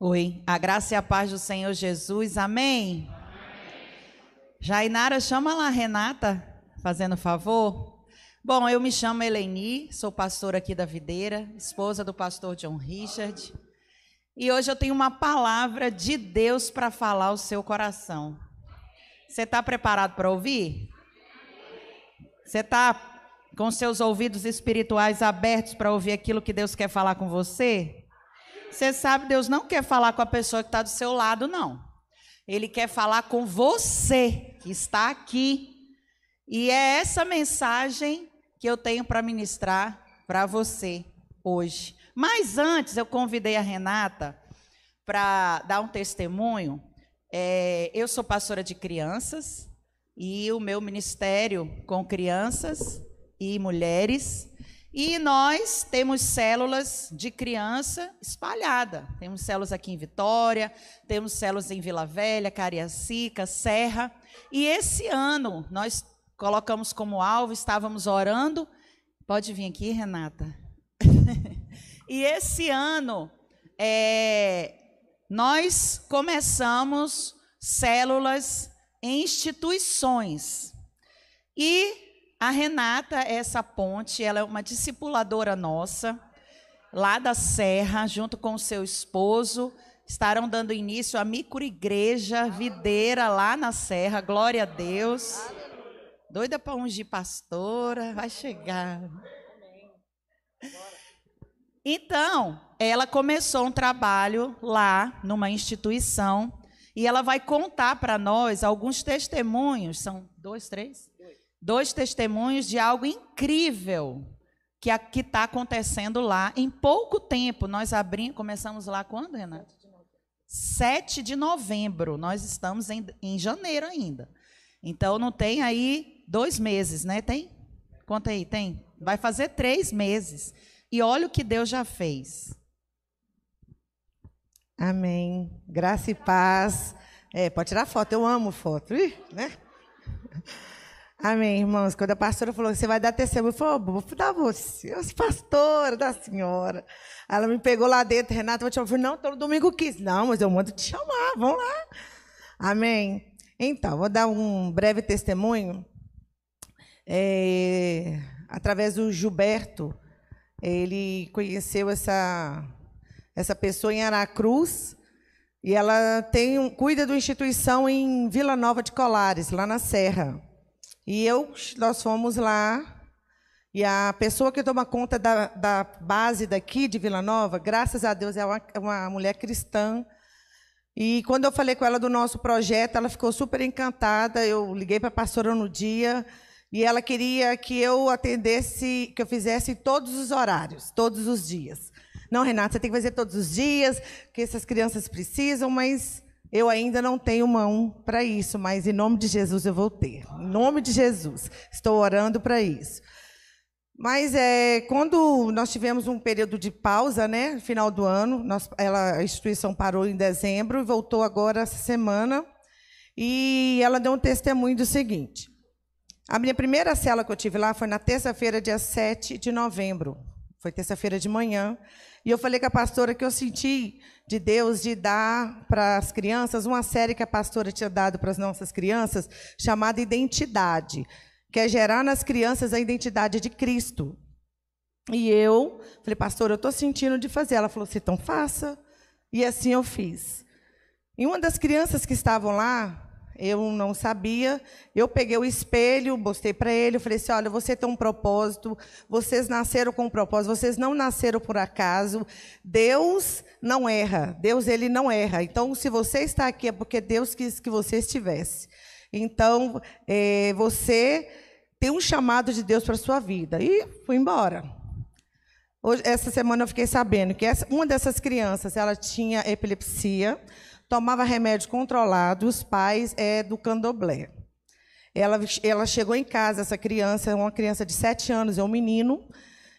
Oi, a graça e a paz do Senhor Jesus, amém? amém. Jainara, chama lá a Renata, fazendo favor. Bom, eu me chamo Eleni, sou pastora aqui da Videira, esposa do pastor John Richard. E hoje eu tenho uma palavra de Deus para falar ao seu coração. Você está preparado para ouvir? Você está com seus ouvidos espirituais abertos para ouvir aquilo que Deus quer falar com você? Você sabe, Deus não quer falar com a pessoa que está do seu lado, não. Ele quer falar com você que está aqui. E é essa mensagem que eu tenho para ministrar para você hoje. Mas antes, eu convidei a Renata para dar um testemunho. É, eu sou pastora de crianças e o meu ministério com crianças e mulheres e nós temos células de criança espalhada. Temos células aqui em Vitória, temos células em Vila Velha, Cariacica, Serra. E esse ano nós colocamos como alvo, estávamos orando. Pode vir aqui, Renata. e esse ano é, nós começamos células em instituições. E a Renata, essa ponte, ela é uma discipuladora nossa, lá da Serra, junto com o seu esposo. Estarão dando início à microigreja videira lá na Serra. Glória a Deus. Doida para ungir pastora, vai chegar. Então, ela começou um trabalho lá numa instituição e ela vai contar para nós alguns testemunhos. São dois, três? dois testemunhos de algo incrível que está acontecendo lá em pouco tempo. Nós abrimos, começamos lá quando, Renato? 7 de novembro. Nós estamos em, em janeiro ainda. Então não tem aí dois meses, né? Tem? Conta aí, tem? Vai fazer três meses. E olha o que Deus já fez. Amém. Graça e paz. É, pode tirar foto, eu amo foto. Ih, né? Amém, irmãos. Quando a pastora falou, você vai dar testemunho, eu falei, oh, vou dar você, eu sou pastora da senhora. Ela me pegou lá dentro, Renata, vou te chamar. Eu falei, não, todo domingo quis. Não, mas eu mando te chamar, vamos lá. Amém. Então, vou dar um breve testemunho. É, através do Gilberto, ele conheceu essa, essa pessoa em Aracruz, e ela tem cuida de uma instituição em Vila Nova de Colares, lá na Serra. E eu, nós fomos lá, e a pessoa que toma conta da, da base daqui de Vila Nova, graças a Deus, é uma, é uma mulher cristã. E quando eu falei com ela do nosso projeto, ela ficou super encantada. Eu liguei para a pastora no dia e ela queria que eu atendesse, que eu fizesse todos os horários, todos os dias. Não, Renata, você tem que fazer todos os dias, que essas crianças precisam, mas eu ainda não tenho mão para isso, mas em nome de Jesus eu vou ter. Em nome de Jesus. Estou orando para isso. Mas é, quando nós tivemos um período de pausa, né, final do ano, nós, ela, a instituição parou em dezembro e voltou agora essa semana. E ela deu um testemunho do seguinte: a minha primeira cela que eu tive lá foi na terça-feira, dia 7 de novembro. Foi terça-feira de manhã. E eu falei com a pastora que eu senti de Deus de dar para as crianças uma série que a pastora tinha dado para as nossas crianças, chamada Identidade, que é gerar nas crianças a identidade de Cristo. E eu falei, pastora, eu estou sentindo de fazer. Ela falou assim, então faça. E assim eu fiz. E uma das crianças que estavam lá, eu não sabia. Eu peguei o espelho, mostrei para ele, falei assim: olha, você tem um propósito, vocês nasceram com um propósito, vocês não nasceram por acaso. Deus não erra, Deus ele não erra. Então, se você está aqui é porque Deus quis que você estivesse. Então, é, você tem um chamado de Deus para sua vida. E fui embora. Hoje, essa semana eu fiquei sabendo que essa, uma dessas crianças, ela tinha epilepsia tomava remédio controlado, os pais é do candomblé. Ela, ela chegou em casa, essa criança, uma criança de 7 anos, é um menino,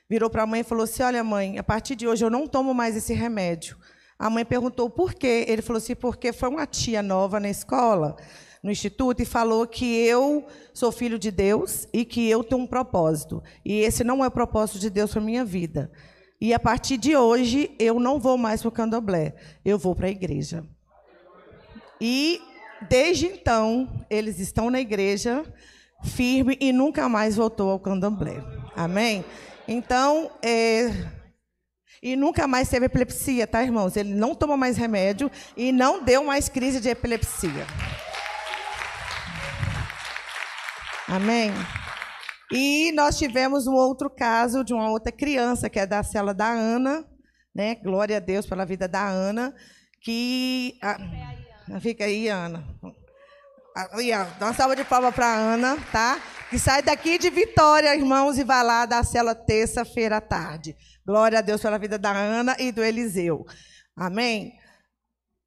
virou para a mãe e falou assim: Olha, mãe, a partir de hoje eu não tomo mais esse remédio. A mãe perguntou por quê. Ele falou assim: Porque foi uma tia nova na escola, no instituto, e falou que eu sou filho de Deus e que eu tenho um propósito. E esse não é o propósito de Deus para minha vida. E a partir de hoje eu não vou mais para o candomblé, eu vou para a igreja. E desde então, eles estão na igreja firme e nunca mais voltou ao candomblé. Amém? Então, é... e nunca mais teve epilepsia, tá, irmãos? Ele não tomou mais remédio e não deu mais crise de epilepsia. Amém? E nós tivemos um outro caso de uma outra criança, que é da cela da Ana, né? Glória a Deus pela vida da Ana, que. A... Fica aí, Ana. Aí, ó, dá uma salva de palmas para Ana, tá? Que sai daqui de Vitória, irmãos, e vai lá da cela terça-feira à tarde. Glória a Deus pela vida da Ana e do Eliseu. Amém?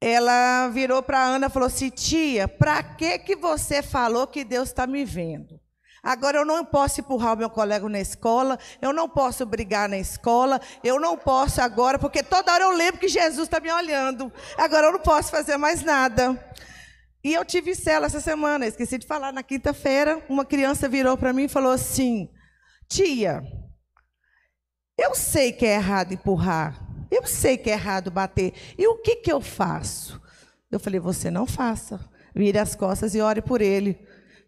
Ela virou para Ana e falou assim: Tia, para que, que você falou que Deus está me vendo? Agora eu não posso empurrar o meu colega na escola, eu não posso brigar na escola, eu não posso agora, porque toda hora eu lembro que Jesus está me olhando. Agora eu não posso fazer mais nada. E eu tive cela essa semana, esqueci de falar, na quinta-feira, uma criança virou para mim e falou assim: Tia, eu sei que é errado empurrar, eu sei que é errado bater, e o que, que eu faço? Eu falei: Você não faça, vire as costas e ore por ele.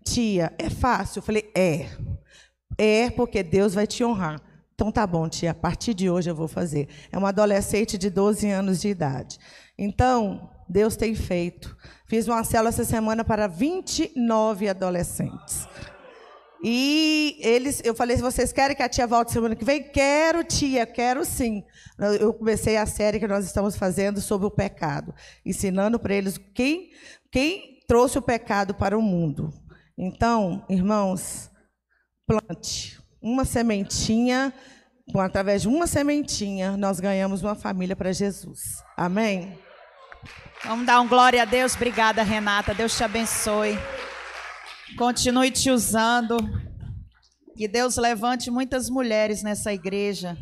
Tia, é fácil? Eu falei, é. É porque Deus vai te honrar. Então tá bom, tia, a partir de hoje eu vou fazer. É uma adolescente de 12 anos de idade. Então, Deus tem feito. Fiz uma cela essa semana para 29 adolescentes. E eles, eu falei, se vocês querem que a tia volte semana que vem, quero, tia, quero sim. Eu comecei a série que nós estamos fazendo sobre o pecado, ensinando para eles quem, quem trouxe o pecado para o mundo. Então, irmãos, plante uma sementinha, através de uma sementinha, nós ganhamos uma família para Jesus. Amém? Vamos dar um glória a Deus. Obrigada, Renata. Deus te abençoe. Continue te usando. Que Deus levante muitas mulheres nessa igreja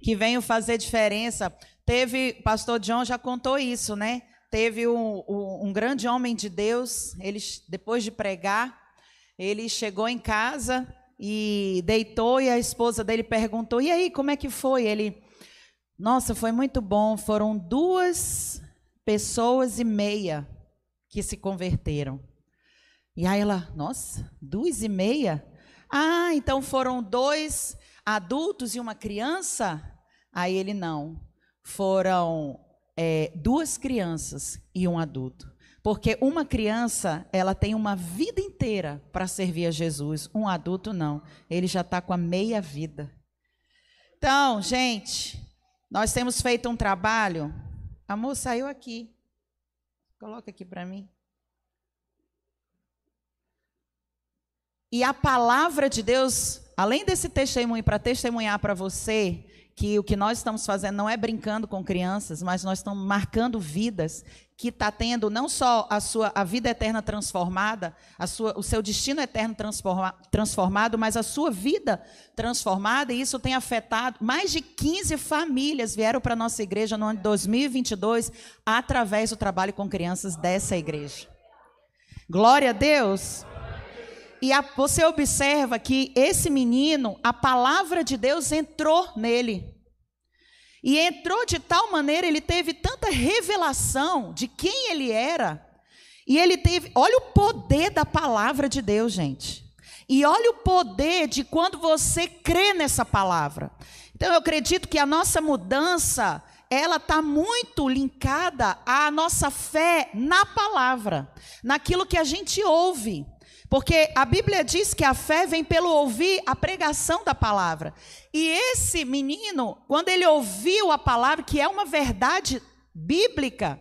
que venham fazer diferença. Teve, pastor John já contou isso, né? teve um, um, um grande homem de Deus, ele, depois de pregar, ele chegou em casa e deitou e a esposa dele perguntou: "E aí, como é que foi?" Ele: "Nossa, foi muito bom, foram duas pessoas e meia que se converteram". E aí ela: "Nossa, duas e meia? Ah, então foram dois adultos e uma criança?" Aí ele: "Não, foram é, duas crianças e um adulto. Porque uma criança, ela tem uma vida inteira para servir a Jesus. Um adulto, não. Ele já está com a meia vida. Então, gente, nós temos feito um trabalho. Amor, saiu aqui. Coloca aqui para mim. E a palavra de Deus além desse testemunho, para testemunhar para você que o que nós estamos fazendo não é brincando com crianças, mas nós estamos marcando vidas que está tendo não só a sua a vida eterna transformada, a sua, o seu destino eterno transforma, transformado, mas a sua vida transformada, e isso tem afetado. Mais de 15 famílias vieram para a nossa igreja no ano de 2022 através do trabalho com crianças dessa igreja. Glória a Deus! E a, você observa que esse menino, a palavra de Deus entrou nele. E entrou de tal maneira, ele teve tanta revelação de quem ele era. E ele teve. Olha o poder da palavra de Deus, gente. E olha o poder de quando você crê nessa palavra. Então eu acredito que a nossa mudança, ela está muito linkada à nossa fé na palavra, naquilo que a gente ouve. Porque a Bíblia diz que a fé vem pelo ouvir a pregação da palavra. E esse menino, quando ele ouviu a palavra, que é uma verdade bíblica,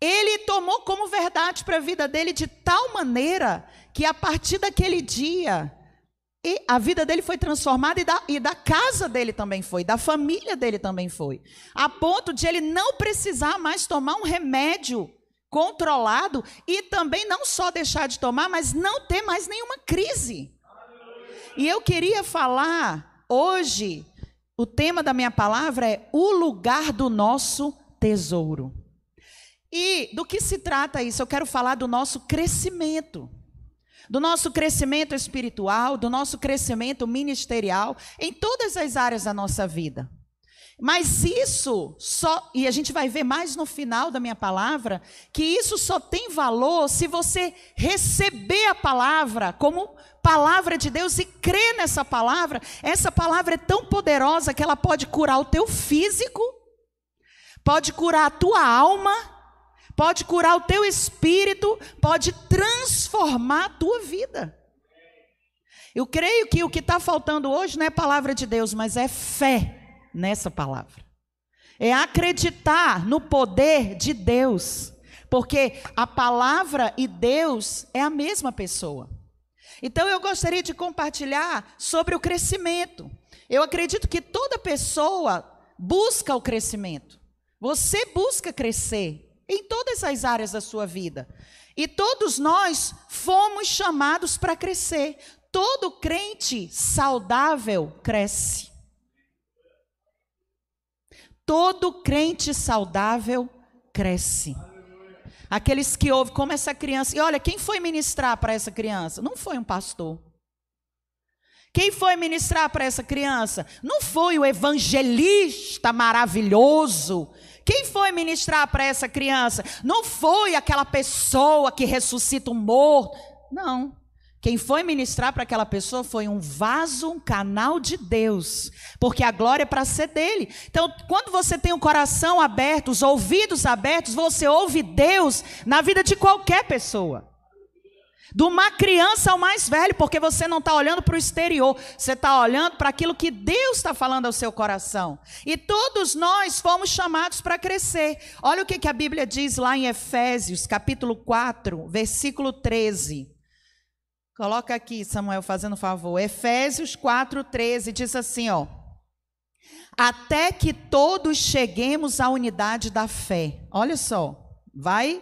ele tomou como verdade para a vida dele de tal maneira que a partir daquele dia e a vida dele foi transformada e da, e da, casa dele também foi, da família dele também foi. A ponto de ele não precisar mais tomar um remédio controlado e também não só deixar de tomar, mas não ter mais nenhuma crise. E eu queria falar hoje, o tema da minha palavra é o lugar do nosso tesouro. E do que se trata isso? Eu quero falar do nosso crescimento. Do nosso crescimento espiritual, do nosso crescimento ministerial, em todas as áreas da nossa vida. Mas isso só, e a gente vai ver mais no final da minha palavra, que isso só tem valor se você receber a palavra como palavra de Deus e crer nessa palavra. Essa palavra é tão poderosa que ela pode curar o teu físico, pode curar a tua alma, pode curar o teu espírito, pode transformar a tua vida. Eu creio que o que está faltando hoje não é palavra de Deus, mas é fé nessa palavra. É acreditar no poder de Deus. Porque a palavra e Deus é a mesma pessoa. Então eu gostaria de compartilhar sobre o crescimento. Eu acredito que toda pessoa busca o crescimento. Você busca crescer em todas as áreas da sua vida. E todos nós fomos chamados para crescer. Todo crente saudável cresce. Todo crente saudável cresce. Aqueles que ouvem, como essa criança. E olha, quem foi ministrar para essa criança? Não foi um pastor. Quem foi ministrar para essa criança? Não foi o evangelista maravilhoso. Quem foi ministrar para essa criança? Não foi aquela pessoa que ressuscita o morto. Não. Quem foi ministrar para aquela pessoa foi um vaso, um canal de Deus, porque a glória é para ser dele. Então, quando você tem o coração aberto, os ouvidos abertos, você ouve Deus na vida de qualquer pessoa. Do uma criança ao mais velho, porque você não está olhando para o exterior, você está olhando para aquilo que Deus está falando ao seu coração. E todos nós fomos chamados para crescer. Olha o que, que a Bíblia diz lá em Efésios, capítulo 4, versículo 13. Coloca aqui, Samuel, fazendo favor. Efésios 4:13 diz assim, ó: Até que todos cheguemos à unidade da fé. Olha só, vai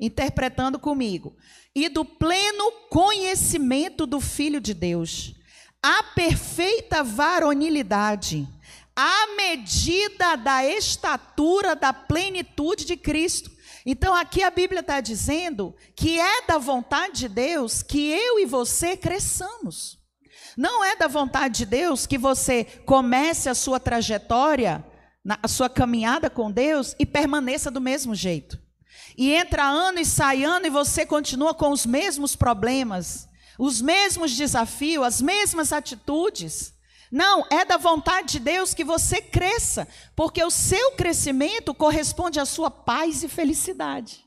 interpretando comigo. E do pleno conhecimento do filho de Deus, a perfeita varonilidade, à medida da estatura da plenitude de Cristo então aqui a Bíblia está dizendo que é da vontade de Deus que eu e você cresçamos. Não é da vontade de Deus que você comece a sua trajetória, a sua caminhada com Deus e permaneça do mesmo jeito. E entra ano e sai ano e você continua com os mesmos problemas, os mesmos desafios, as mesmas atitudes. Não, é da vontade de Deus que você cresça, porque o seu crescimento corresponde à sua paz e felicidade.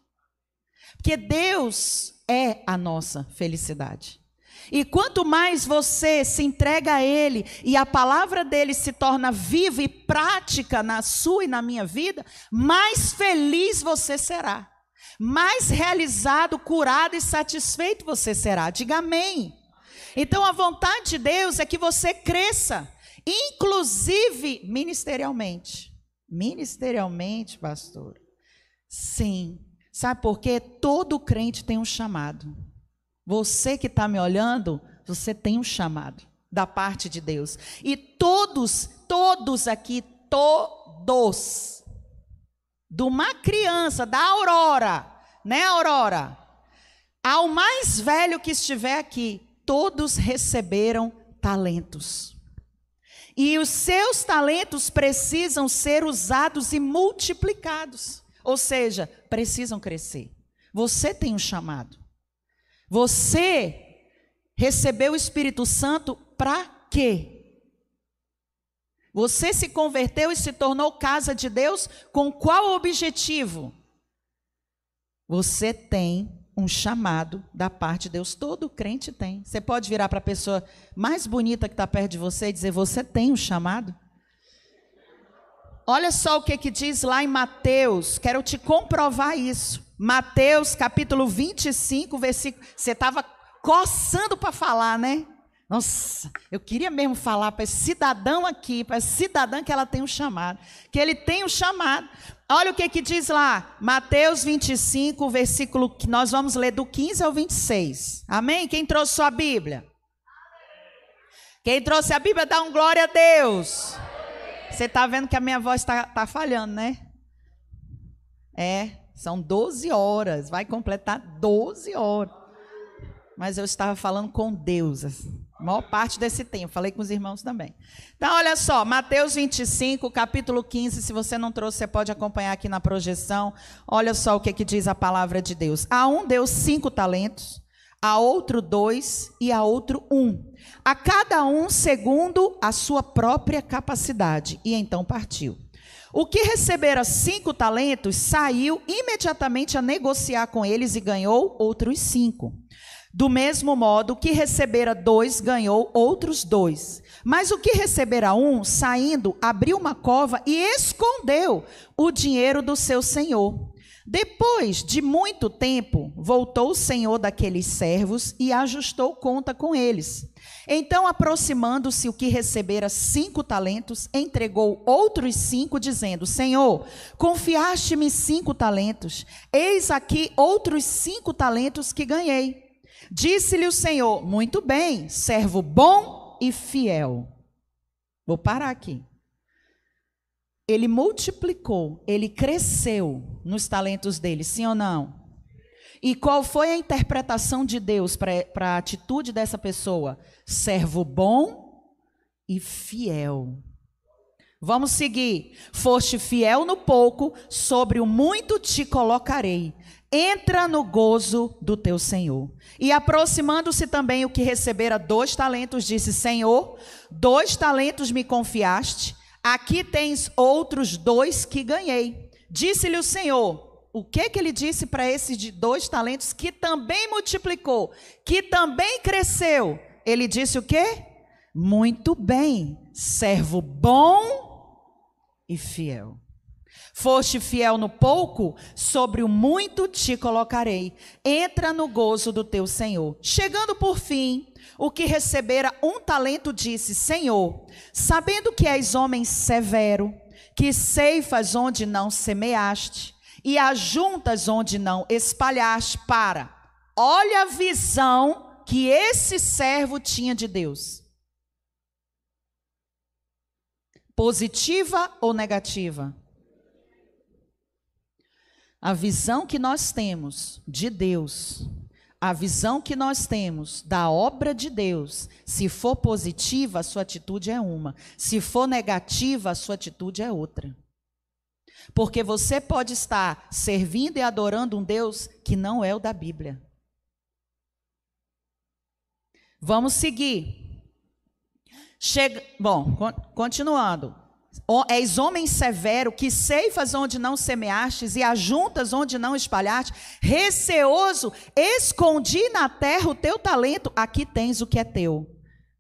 Porque Deus é a nossa felicidade. E quanto mais você se entrega a Ele e a palavra dele se torna viva e prática na sua e na minha vida, mais feliz você será. Mais realizado, curado e satisfeito você será. Diga amém. Então a vontade de Deus é que você cresça, inclusive ministerialmente. Ministerialmente, pastor. Sim. Sabe por quê? Todo crente tem um chamado. Você que está me olhando, você tem um chamado da parte de Deus. E todos, todos aqui, todos, de uma criança, da Aurora, né, Aurora? Ao mais velho que estiver aqui, todos receberam talentos. E os seus talentos precisam ser usados e multiplicados. Ou seja, precisam crescer. Você tem um chamado. Você recebeu o Espírito Santo para quê? Você se converteu e se tornou casa de Deus com qual objetivo? Você tem um chamado da parte de Deus. Todo crente tem. Você pode virar para a pessoa mais bonita que está perto de você e dizer: Você tem um chamado? Olha só o que, que diz lá em Mateus, quero te comprovar isso. Mateus capítulo 25, versículo. Você estava coçando para falar, né? Nossa, eu queria mesmo falar para esse cidadão aqui, para esse cidadão que ela tem um chamado, que ele tem um chamado. Olha o que, que diz lá, Mateus 25, versículo, nós vamos ler do 15 ao 26. Amém? Quem trouxe sua Bíblia? Quem trouxe a Bíblia, dá um glória a Deus. Você está vendo que a minha voz está tá falhando, né? É, são 12 horas, vai completar 12 horas. Mas eu estava falando com Deus. Assim. A maior parte desse tempo. Falei com os irmãos também. Então, olha só, Mateus 25, capítulo 15. Se você não trouxe, você pode acompanhar aqui na projeção. Olha só o que, é que diz a palavra de Deus. A um deu cinco talentos, a outro dois e a outro um. A cada um segundo a sua própria capacidade. E então partiu. O que recebera cinco talentos saiu imediatamente a negociar com eles e ganhou outros cinco. Do mesmo modo, o que recebera dois ganhou outros dois. Mas o que recebera um, saindo, abriu uma cova e escondeu o dinheiro do seu senhor. Depois de muito tempo, voltou o senhor daqueles servos e ajustou conta com eles. Então, aproximando-se o que recebera cinco talentos, entregou outros cinco, dizendo: Senhor, confiaste-me cinco talentos, eis aqui outros cinco talentos que ganhei. Disse-lhe o Senhor: Muito bem, servo bom e fiel. Vou parar aqui. Ele multiplicou, ele cresceu nos talentos dele, sim ou não? E qual foi a interpretação de Deus para a atitude dessa pessoa? Servo bom e fiel. Vamos seguir. Foste fiel no pouco, sobre o muito te colocarei. Entra no gozo do teu Senhor. E aproximando-se também o que recebera dois talentos, disse: Senhor, dois talentos me confiaste, aqui tens outros dois que ganhei. Disse-lhe o Senhor: O que que ele disse para esses de dois talentos que também multiplicou, que também cresceu? Ele disse o quê? Muito bem, servo bom e fiel. Foste fiel no pouco, sobre o muito te colocarei. Entra no gozo do teu Senhor. Chegando por fim, o que recebera um talento disse: Senhor, sabendo que és homem severo, que ceifas onde não semeaste e ajuntas onde não espalhaste, para. Olha a visão que esse servo tinha de Deus. Positiva ou negativa? A visão que nós temos de Deus, a visão que nós temos da obra de Deus, se for positiva, a sua atitude é uma, se for negativa, a sua atitude é outra. Porque você pode estar servindo e adorando um Deus que não é o da Bíblia. Vamos seguir. Chega, bom, continuando és homem severo, que ceifas onde não semeastes e ajuntas onde não espalhaste, receoso, escondi na terra o teu talento, aqui tens o que é teu.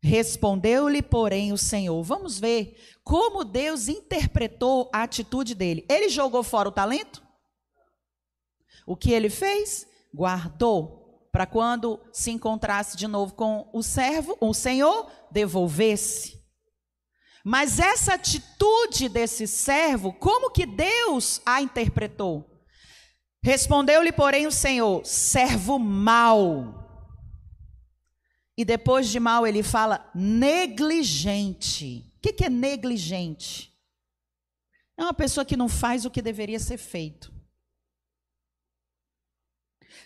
Respondeu-lhe, porém, o Senhor. Vamos ver como Deus interpretou a atitude dele. Ele jogou fora o talento? O que ele fez? Guardou para quando se encontrasse de novo com o servo, o Senhor devolvesse. Mas essa atitude desse servo, como que Deus a interpretou? Respondeu-lhe, porém, o Senhor: servo mau. E depois de mal, ele fala negligente. O que, que é negligente? É uma pessoa que não faz o que deveria ser feito.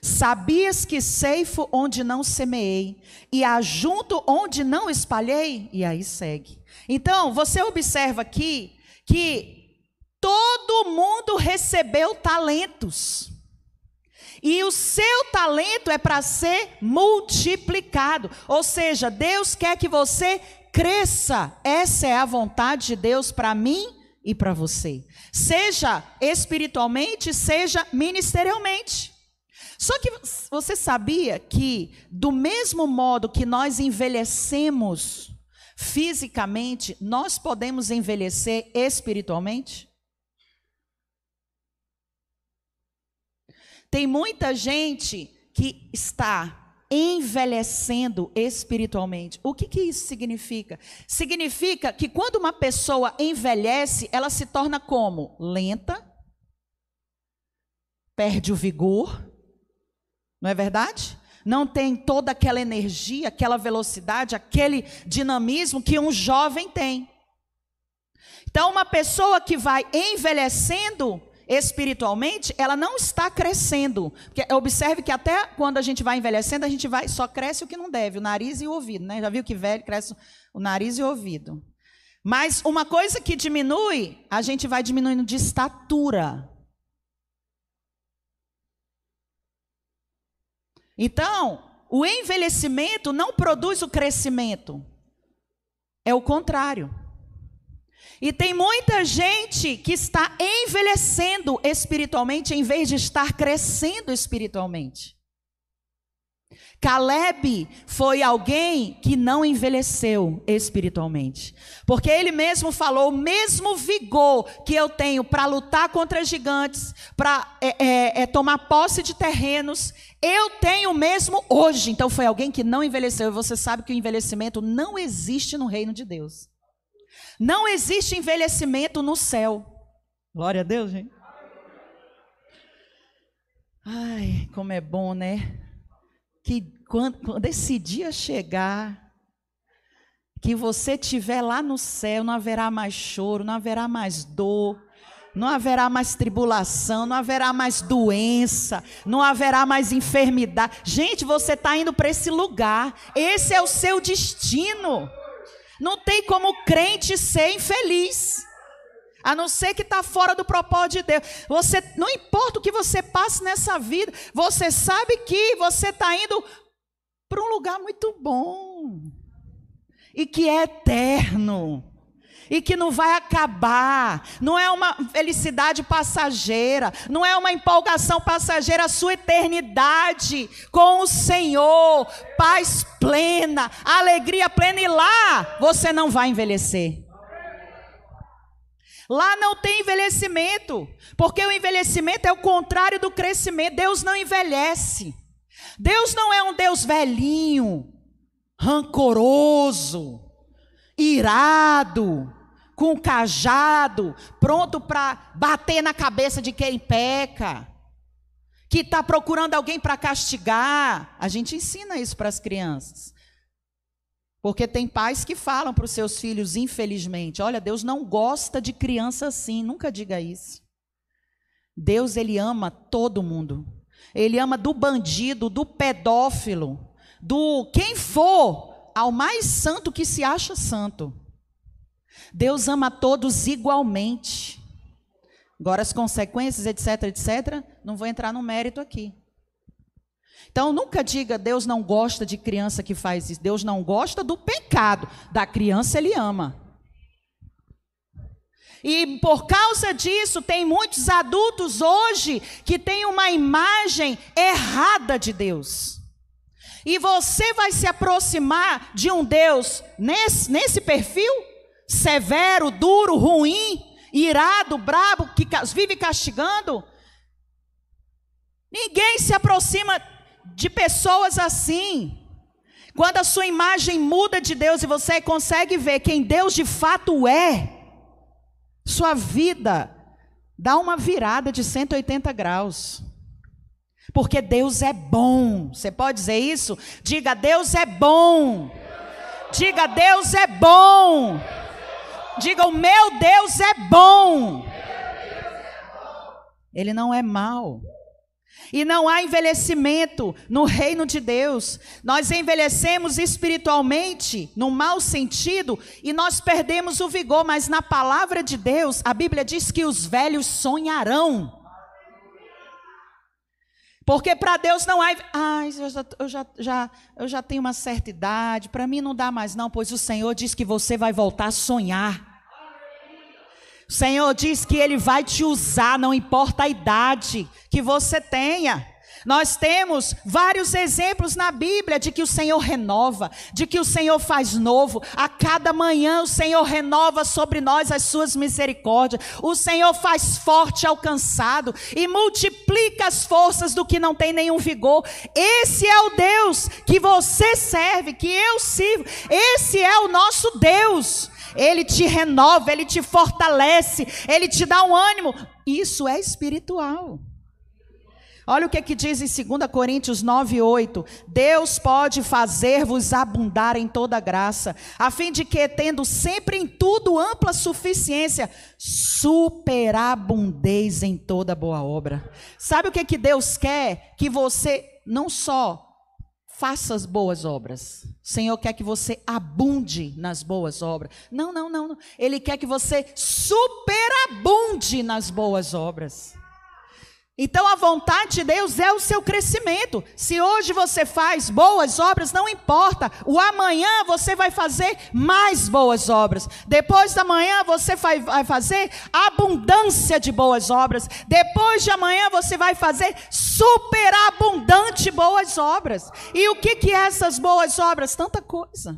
Sabias que ceifo onde não semeei e ajunto onde não espalhei? E aí segue. Então, você observa aqui que todo mundo recebeu talentos. E o seu talento é para ser multiplicado. Ou seja, Deus quer que você cresça. Essa é a vontade de Deus para mim e para você. Seja espiritualmente, seja ministerialmente. Só que você sabia que, do mesmo modo que nós envelhecemos fisicamente, nós podemos envelhecer espiritualmente? Tem muita gente que está envelhecendo espiritualmente. O que, que isso significa? Significa que quando uma pessoa envelhece, ela se torna como? Lenta, perde o vigor, não é verdade? Não tem toda aquela energia, aquela velocidade, aquele dinamismo que um jovem tem. Então, uma pessoa que vai envelhecendo espiritualmente, ela não está crescendo. Porque é, observe que até quando a gente vai envelhecendo, a gente vai só cresce o que não deve, o nariz e o ouvido, né? Já viu que velho cresce o nariz e o ouvido. Mas uma coisa que diminui, a gente vai diminuindo de estatura. Então, o envelhecimento não produz o crescimento. É o contrário. E tem muita gente que está envelhecendo espiritualmente em vez de estar crescendo espiritualmente. Caleb foi alguém que não envelheceu espiritualmente, porque ele mesmo falou: o mesmo vigor que eu tenho para lutar contra gigantes, para é, é, é, tomar posse de terrenos, eu tenho mesmo hoje. Então foi alguém que não envelheceu, e você sabe que o envelhecimento não existe no reino de Deus, não existe envelhecimento no céu. Glória a Deus, gente. Ai, como é bom, né? que quando, quando esse dia chegar, que você tiver lá no céu, não haverá mais choro, não haverá mais dor, não haverá mais tribulação, não haverá mais doença, não haverá mais enfermidade. Gente, você está indo para esse lugar, esse é o seu destino. Não tem como crente ser infeliz. A não ser que está fora do propósito de Deus. Você, não importa o que você passe nessa vida, você sabe que você está indo para um lugar muito bom. E que é eterno. E que não vai acabar. Não é uma felicidade passageira. Não é uma empolgação passageira. A sua eternidade com o Senhor. Paz plena. Alegria plena. E lá você não vai envelhecer. Lá não tem envelhecimento, porque o envelhecimento é o contrário do crescimento. Deus não envelhece. Deus não é um Deus velhinho, rancoroso, irado, com cajado, pronto para bater na cabeça de quem peca, que está procurando alguém para castigar. A gente ensina isso para as crianças. Porque tem pais que falam para os seus filhos, infelizmente, olha, Deus não gosta de criança assim, nunca diga isso. Deus, ele ama todo mundo. Ele ama do bandido, do pedófilo, do quem for, ao mais santo que se acha santo. Deus ama todos igualmente. Agora, as consequências, etc, etc, não vou entrar no mérito aqui. Então nunca diga Deus não gosta de criança que faz isso. Deus não gosta do pecado. Da criança ele ama. E por causa disso, tem muitos adultos hoje que têm uma imagem errada de Deus. E você vai se aproximar de um Deus nesse, nesse perfil? Severo, duro, ruim, irado, brabo, que vive castigando? Ninguém se aproxima de pessoas assim. Quando a sua imagem muda de Deus e você consegue ver quem Deus de fato é, sua vida dá uma virada de 180 graus. Porque Deus é bom. Você pode dizer isso? Diga, Deus é bom. Diga, Deus é bom. Diga, o meu Deus é bom. Ele não é mau. E não há envelhecimento no reino de Deus. Nós envelhecemos espiritualmente, no mau sentido, e nós perdemos o vigor, mas na palavra de Deus, a Bíblia diz que os velhos sonharão. Porque para Deus não há. Ai, eu já, eu, já, já, eu já tenho uma certa idade, para mim não dá mais, não, pois o Senhor diz que você vai voltar a sonhar. O Senhor diz que Ele vai te usar, não importa a idade que você tenha. Nós temos vários exemplos na Bíblia de que o Senhor renova, de que o Senhor faz novo. A cada manhã o Senhor renova sobre nós as suas misericórdias. O Senhor faz forte alcançado e multiplica as forças do que não tem nenhum vigor. Esse é o Deus que você serve, que eu sirvo. Esse é o nosso Deus ele te renova, ele te fortalece, ele te dá um ânimo. Isso é espiritual. Olha o que, é que diz em 2 Coríntios 9, 8. Deus pode fazer-vos abundar em toda graça, a fim de que, tendo sempre em tudo ampla suficiência, superabundeis em toda boa obra. Sabe o que, é que Deus quer? Que você não só faça as boas obras. O Senhor quer que você abunde nas boas obras. Não, não, não, não. Ele quer que você superabunde nas boas obras. Então a vontade de Deus é o seu crescimento. Se hoje você faz boas obras, não importa. O amanhã você vai fazer mais boas obras. Depois da manhã você vai fazer abundância de boas obras. Depois de amanhã você vai fazer superabundante boas obras. E o que que é essas boas obras? Tanta coisa.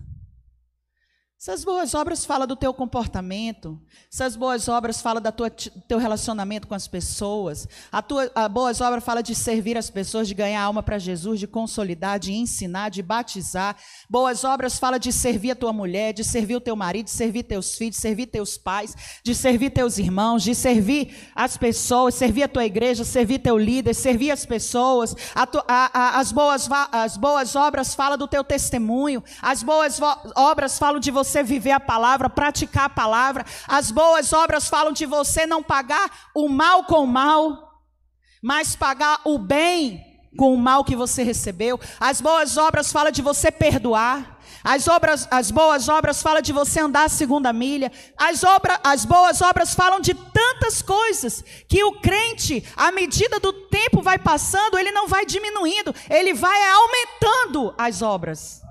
Essas boas obras falam do teu comportamento, essas boas obras falam do teu relacionamento com as pessoas, a tua a boas obras fala de servir as pessoas, de ganhar alma para Jesus, de consolidar, de ensinar, de batizar. Boas obras fala de servir a tua mulher, de servir o teu marido, de servir teus filhos, de servir teus pais, de servir teus irmãos, de servir as pessoas, servir a tua igreja, servir teu líder, servir as pessoas. A tu, a, as, boas, as boas obras falam do teu testemunho, as boas obras falam de você você viver a palavra, praticar a palavra. As boas obras falam de você não pagar o mal com o mal, mas pagar o bem com o mal que você recebeu. As boas obras falam de você perdoar. As, obras, as boas obras falam de você andar a segunda milha. As, obra, as boas obras falam de tantas coisas que o crente, à medida do tempo vai passando, ele não vai diminuindo, ele vai aumentando as obras.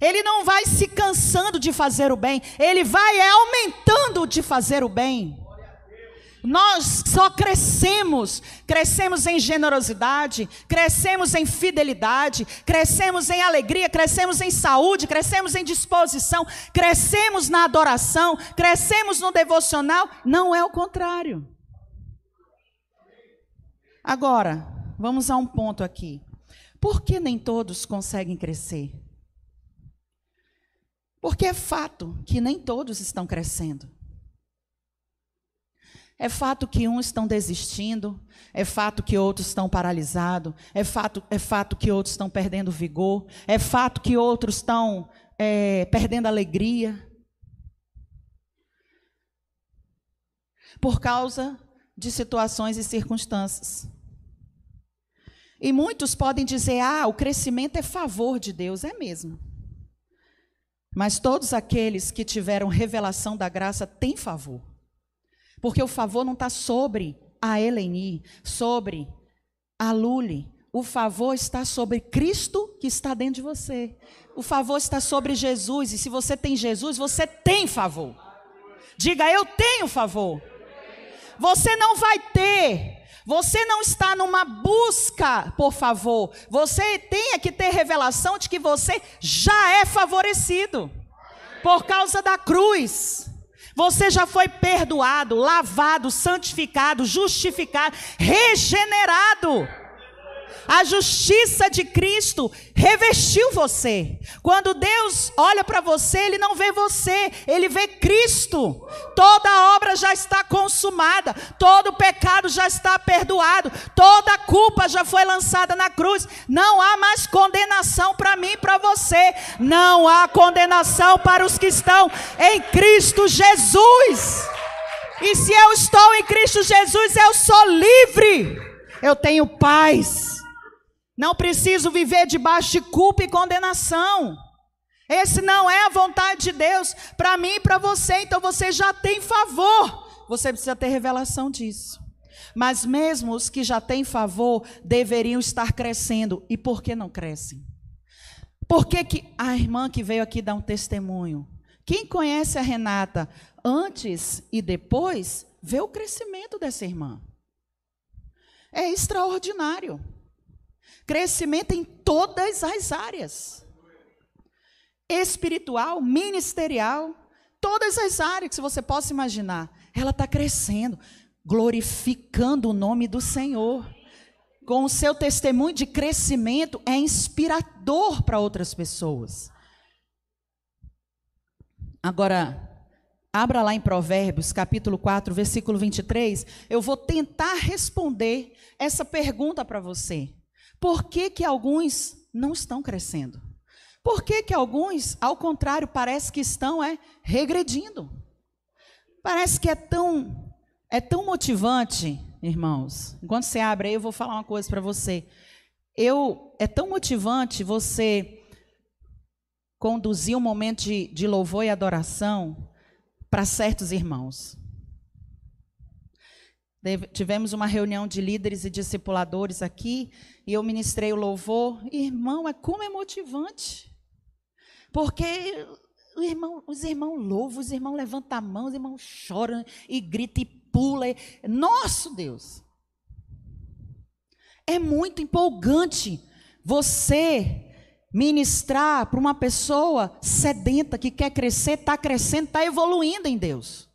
Ele não vai se cansando de fazer o bem, ele vai aumentando de fazer o bem. Nós só crescemos, crescemos em generosidade, crescemos em fidelidade, crescemos em alegria, crescemos em saúde, crescemos em disposição, crescemos na adoração, crescemos no devocional. Não é o contrário. Agora, vamos a um ponto aqui. Por que nem todos conseguem crescer? Porque é fato que nem todos estão crescendo. É fato que uns estão desistindo, é fato que outros estão paralisados, é fato, é fato que outros estão perdendo vigor, é fato que outros estão é, perdendo alegria. Por causa de situações e circunstâncias. E muitos podem dizer: ah, o crescimento é favor de Deus, é mesmo. Mas todos aqueles que tiveram revelação da graça têm favor. Porque o favor não está sobre a Eleni, sobre a Lule. O favor está sobre Cristo que está dentro de você. O favor está sobre Jesus. E se você tem Jesus, você tem favor. Diga, eu tenho favor. Você não vai ter você não está numa busca por favor. Você tem que ter revelação de que você já é favorecido por causa da cruz. Você já foi perdoado, lavado, santificado, justificado, regenerado a justiça de Cristo revestiu você. Quando Deus olha para você, Ele não vê você, Ele vê Cristo. Toda obra já está consumada, todo pecado já está perdoado, toda culpa já foi lançada na cruz. Não há mais condenação para mim e para você. Não há condenação para os que estão em Cristo Jesus. E se eu estou em Cristo Jesus, eu sou livre. Eu tenho paz. Não preciso viver debaixo de culpa e condenação. Esse não é a vontade de Deus para mim e para você. Então você já tem favor. Você precisa ter revelação disso. Mas mesmo os que já têm favor deveriam estar crescendo. E por que não crescem? Por que, que a irmã que veio aqui dar um testemunho? Quem conhece a Renata antes e depois, vê o crescimento dessa irmã. É extraordinário. Crescimento em todas as áreas. Espiritual, ministerial, todas as áreas que você possa imaginar. Ela está crescendo, glorificando o nome do Senhor. Com o seu testemunho de crescimento, é inspirador para outras pessoas. Agora, abra lá em Provérbios, capítulo 4, versículo 23. Eu vou tentar responder essa pergunta para você por que, que alguns não estão crescendo? Por que, que alguns, ao contrário, parece que estão é, regredindo? Parece que é tão, é tão motivante, irmãos. Enquanto você abre aí, eu vou falar uma coisa para você. Eu, é tão motivante você conduzir um momento de, de louvor e adoração para certos irmãos. Tivemos uma reunião de líderes e discipuladores aqui, e eu ministrei o louvor. Irmão, é como é motivante. Porque irmão, os irmãos louvam, os irmãos levantam a mão, os irmãos choram e gritam e pulam. Nosso Deus! É muito empolgante você ministrar para uma pessoa sedenta que quer crescer, está crescendo, está evoluindo em Deus.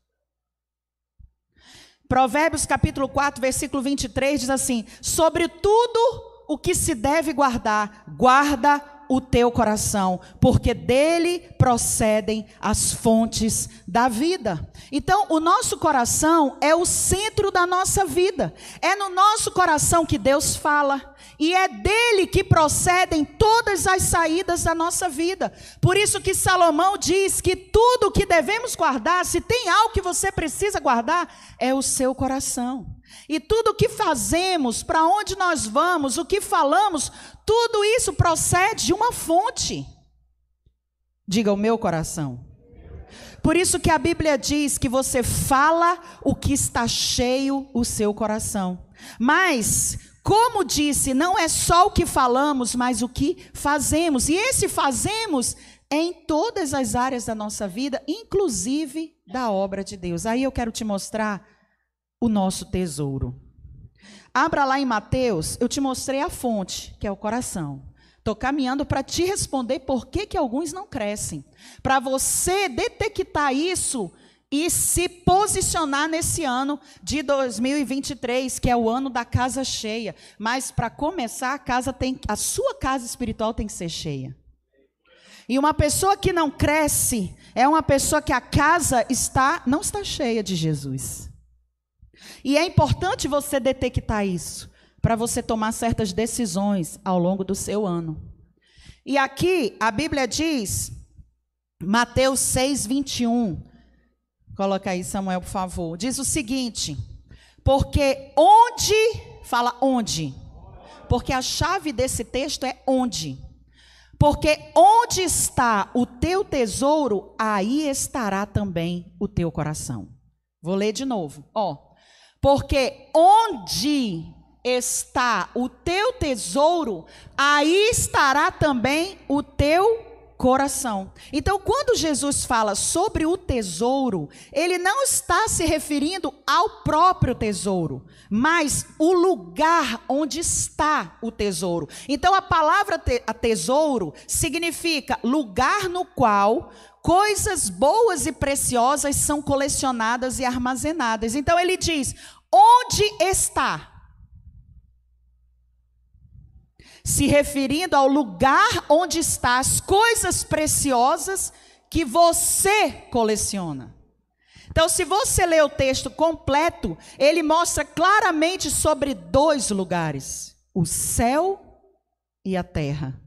Provérbios capítulo 4, versículo 23 diz assim: Sobre tudo o que se deve guardar, guarda o teu coração, porque dele procedem as fontes da vida. Então, o nosso coração é o centro da nossa vida. É no nosso coração que Deus fala e é dele que procedem todas as saídas da nossa vida. Por isso que Salomão diz que tudo que devemos guardar, se tem algo que você precisa guardar, é o seu coração. E tudo o que fazemos, para onde nós vamos, o que falamos, tudo isso procede de uma fonte. Diga o meu coração. Por isso que a Bíblia diz que você fala o que está cheio o seu coração. Mas, como disse, não é só o que falamos, mas o que fazemos. E esse fazemos é em todas as áreas da nossa vida, inclusive da obra de Deus. Aí eu quero te mostrar o nosso tesouro. Abra lá em Mateus, eu te mostrei a fonte, que é o coração. Estou caminhando para te responder por que, que alguns não crescem. Para você detectar isso e se posicionar nesse ano de 2023, que é o ano da casa cheia. Mas para começar, a casa tem a sua casa espiritual tem que ser cheia. E uma pessoa que não cresce é uma pessoa que a casa está não está cheia de Jesus. E é importante você detectar isso para você tomar certas decisões ao longo do seu ano. E aqui a Bíblia diz, Mateus 6, 21. Coloca aí, Samuel, por favor. Diz o seguinte: porque onde, fala onde, porque a chave desse texto é onde. Porque onde está o teu tesouro, aí estará também o teu coração. Vou ler de novo. Ó, porque onde está o teu tesouro, aí estará também o teu coração. Então, quando Jesus fala sobre o tesouro, ele não está se referindo ao próprio tesouro, mas o lugar onde está o tesouro. Então, a palavra te tesouro significa lugar no qual coisas boas e preciosas são colecionadas e armazenadas. Então ele diz: onde está? Se referindo ao lugar onde está as coisas preciosas que você coleciona. Então, se você ler o texto completo, ele mostra claramente sobre dois lugares: o céu e a terra.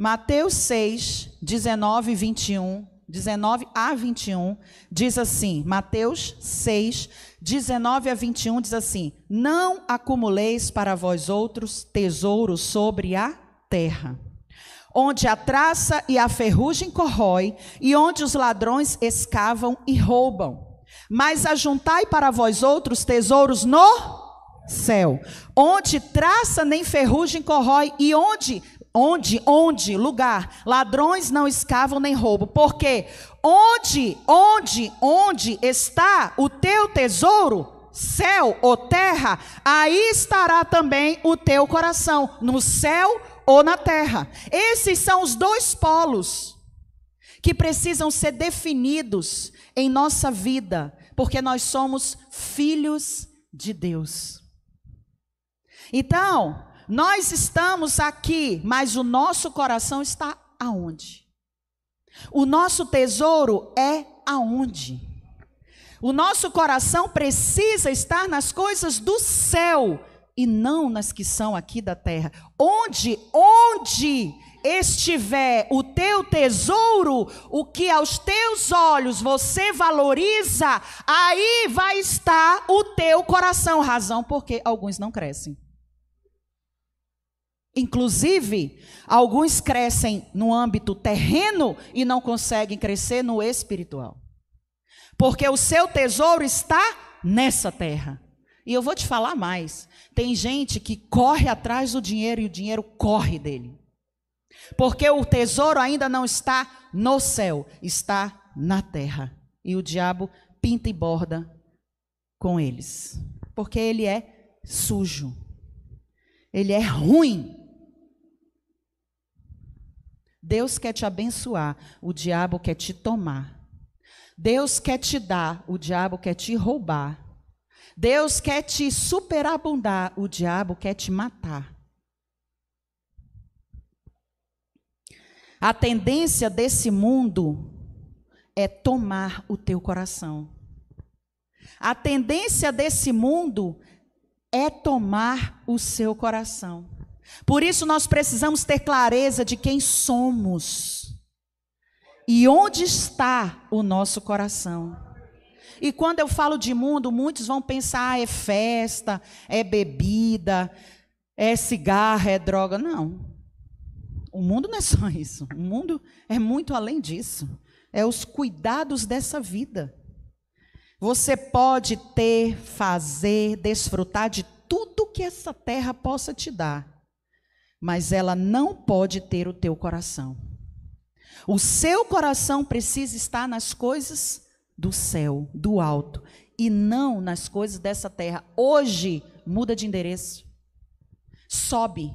Mateus 6, 19 e 21, 19 a 21, diz assim: Mateus 6, 19 a 21 diz assim: Não acumuleis para vós outros tesouros sobre a terra, onde a traça e a ferrugem corrói, e onde os ladrões escavam e roubam. Mas ajuntai para vós outros tesouros no céu, onde traça nem ferrugem corrói, e onde Onde, onde, lugar. Ladrões não escavam nem roubo. Porque onde, onde, onde está o teu tesouro, céu ou terra, aí estará também o teu coração, no céu ou na terra. Esses são os dois polos que precisam ser definidos em nossa vida, porque nós somos filhos de Deus. Então, nós estamos aqui, mas o nosso coração está aonde? O nosso tesouro é aonde? O nosso coração precisa estar nas coisas do céu e não nas que são aqui da terra. Onde, onde estiver o teu tesouro, o que aos teus olhos você valoriza, aí vai estar o teu coração. Razão porque alguns não crescem. Inclusive, alguns crescem no âmbito terreno e não conseguem crescer no espiritual. Porque o seu tesouro está nessa terra. E eu vou te falar mais. Tem gente que corre atrás do dinheiro e o dinheiro corre dele. Porque o tesouro ainda não está no céu, está na terra. E o diabo pinta e borda com eles. Porque ele é sujo. Ele é ruim. Deus quer te abençoar, o diabo quer te tomar. Deus quer te dar, o diabo quer te roubar. Deus quer te superabundar, o diabo quer te matar. A tendência desse mundo é tomar o teu coração. A tendência desse mundo é tomar o seu coração. Por isso nós precisamos ter clareza de quem somos e onde está o nosso coração. E quando eu falo de mundo, muitos vão pensar: ah, é festa, é bebida, é cigarro, é droga. Não. O mundo não é só isso. O mundo é muito além disso. É os cuidados dessa vida. Você pode ter, fazer, desfrutar de tudo que essa terra possa te dar mas ela não pode ter o teu coração. O seu coração precisa estar nas coisas do céu, do alto, e não nas coisas dessa terra. Hoje, muda de endereço. Sobe.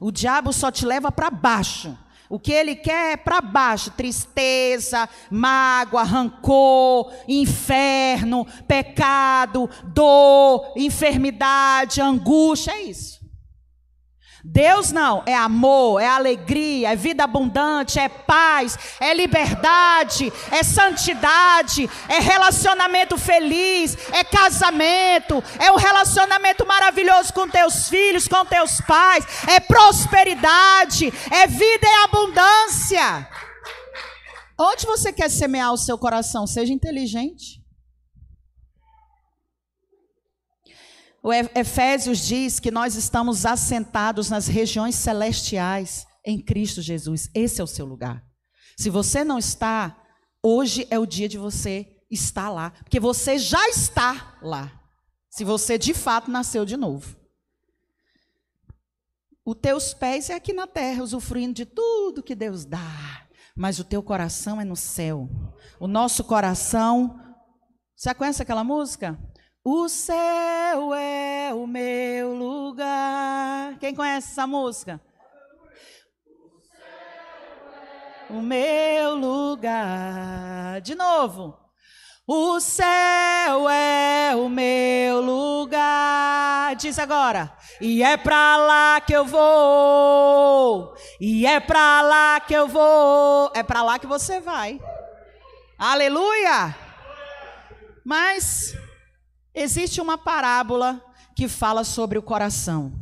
O diabo só te leva para baixo. O que ele quer é para baixo: tristeza, mágoa, rancor, inferno, pecado, dor, enfermidade, angústia. É isso. Deus não, é amor, é alegria, é vida abundante, é paz, é liberdade, é santidade, é relacionamento feliz, é casamento, é um relacionamento maravilhoso com teus filhos, com teus pais, é prosperidade, é vida e abundância. Onde você quer semear o seu coração? Seja inteligente. O Efésios diz que nós estamos assentados nas regiões celestiais em Cristo Jesus. Esse é o seu lugar. Se você não está, hoje é o dia de você estar lá, porque você já está lá. Se você de fato nasceu de novo. Os teus pés é aqui na terra, usufruindo de tudo que Deus dá, mas o teu coração é no céu. O nosso coração. Você conhece aquela música? O céu é o meu lugar. Quem conhece essa música? O, é o meu lugar. De novo. O céu é o meu lugar. Diz agora. E é pra lá que eu vou. E é pra lá que eu vou. É pra lá que você vai. Aleluia! Mas Existe uma parábola que fala sobre o coração.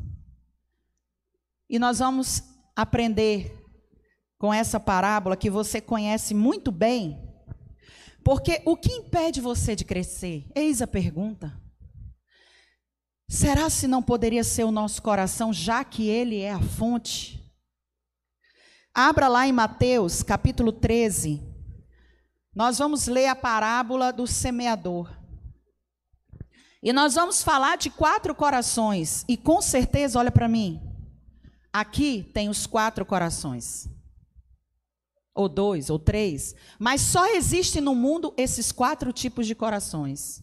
E nós vamos aprender com essa parábola que você conhece muito bem, porque o que impede você de crescer? Eis a pergunta. Será se não poderia ser o nosso coração, já que ele é a fonte? Abra lá em Mateus, capítulo 13. Nós vamos ler a parábola do semeador. E nós vamos falar de quatro corações. E com certeza, olha para mim. Aqui tem os quatro corações. Ou dois, ou três. Mas só existe no mundo esses quatro tipos de corações.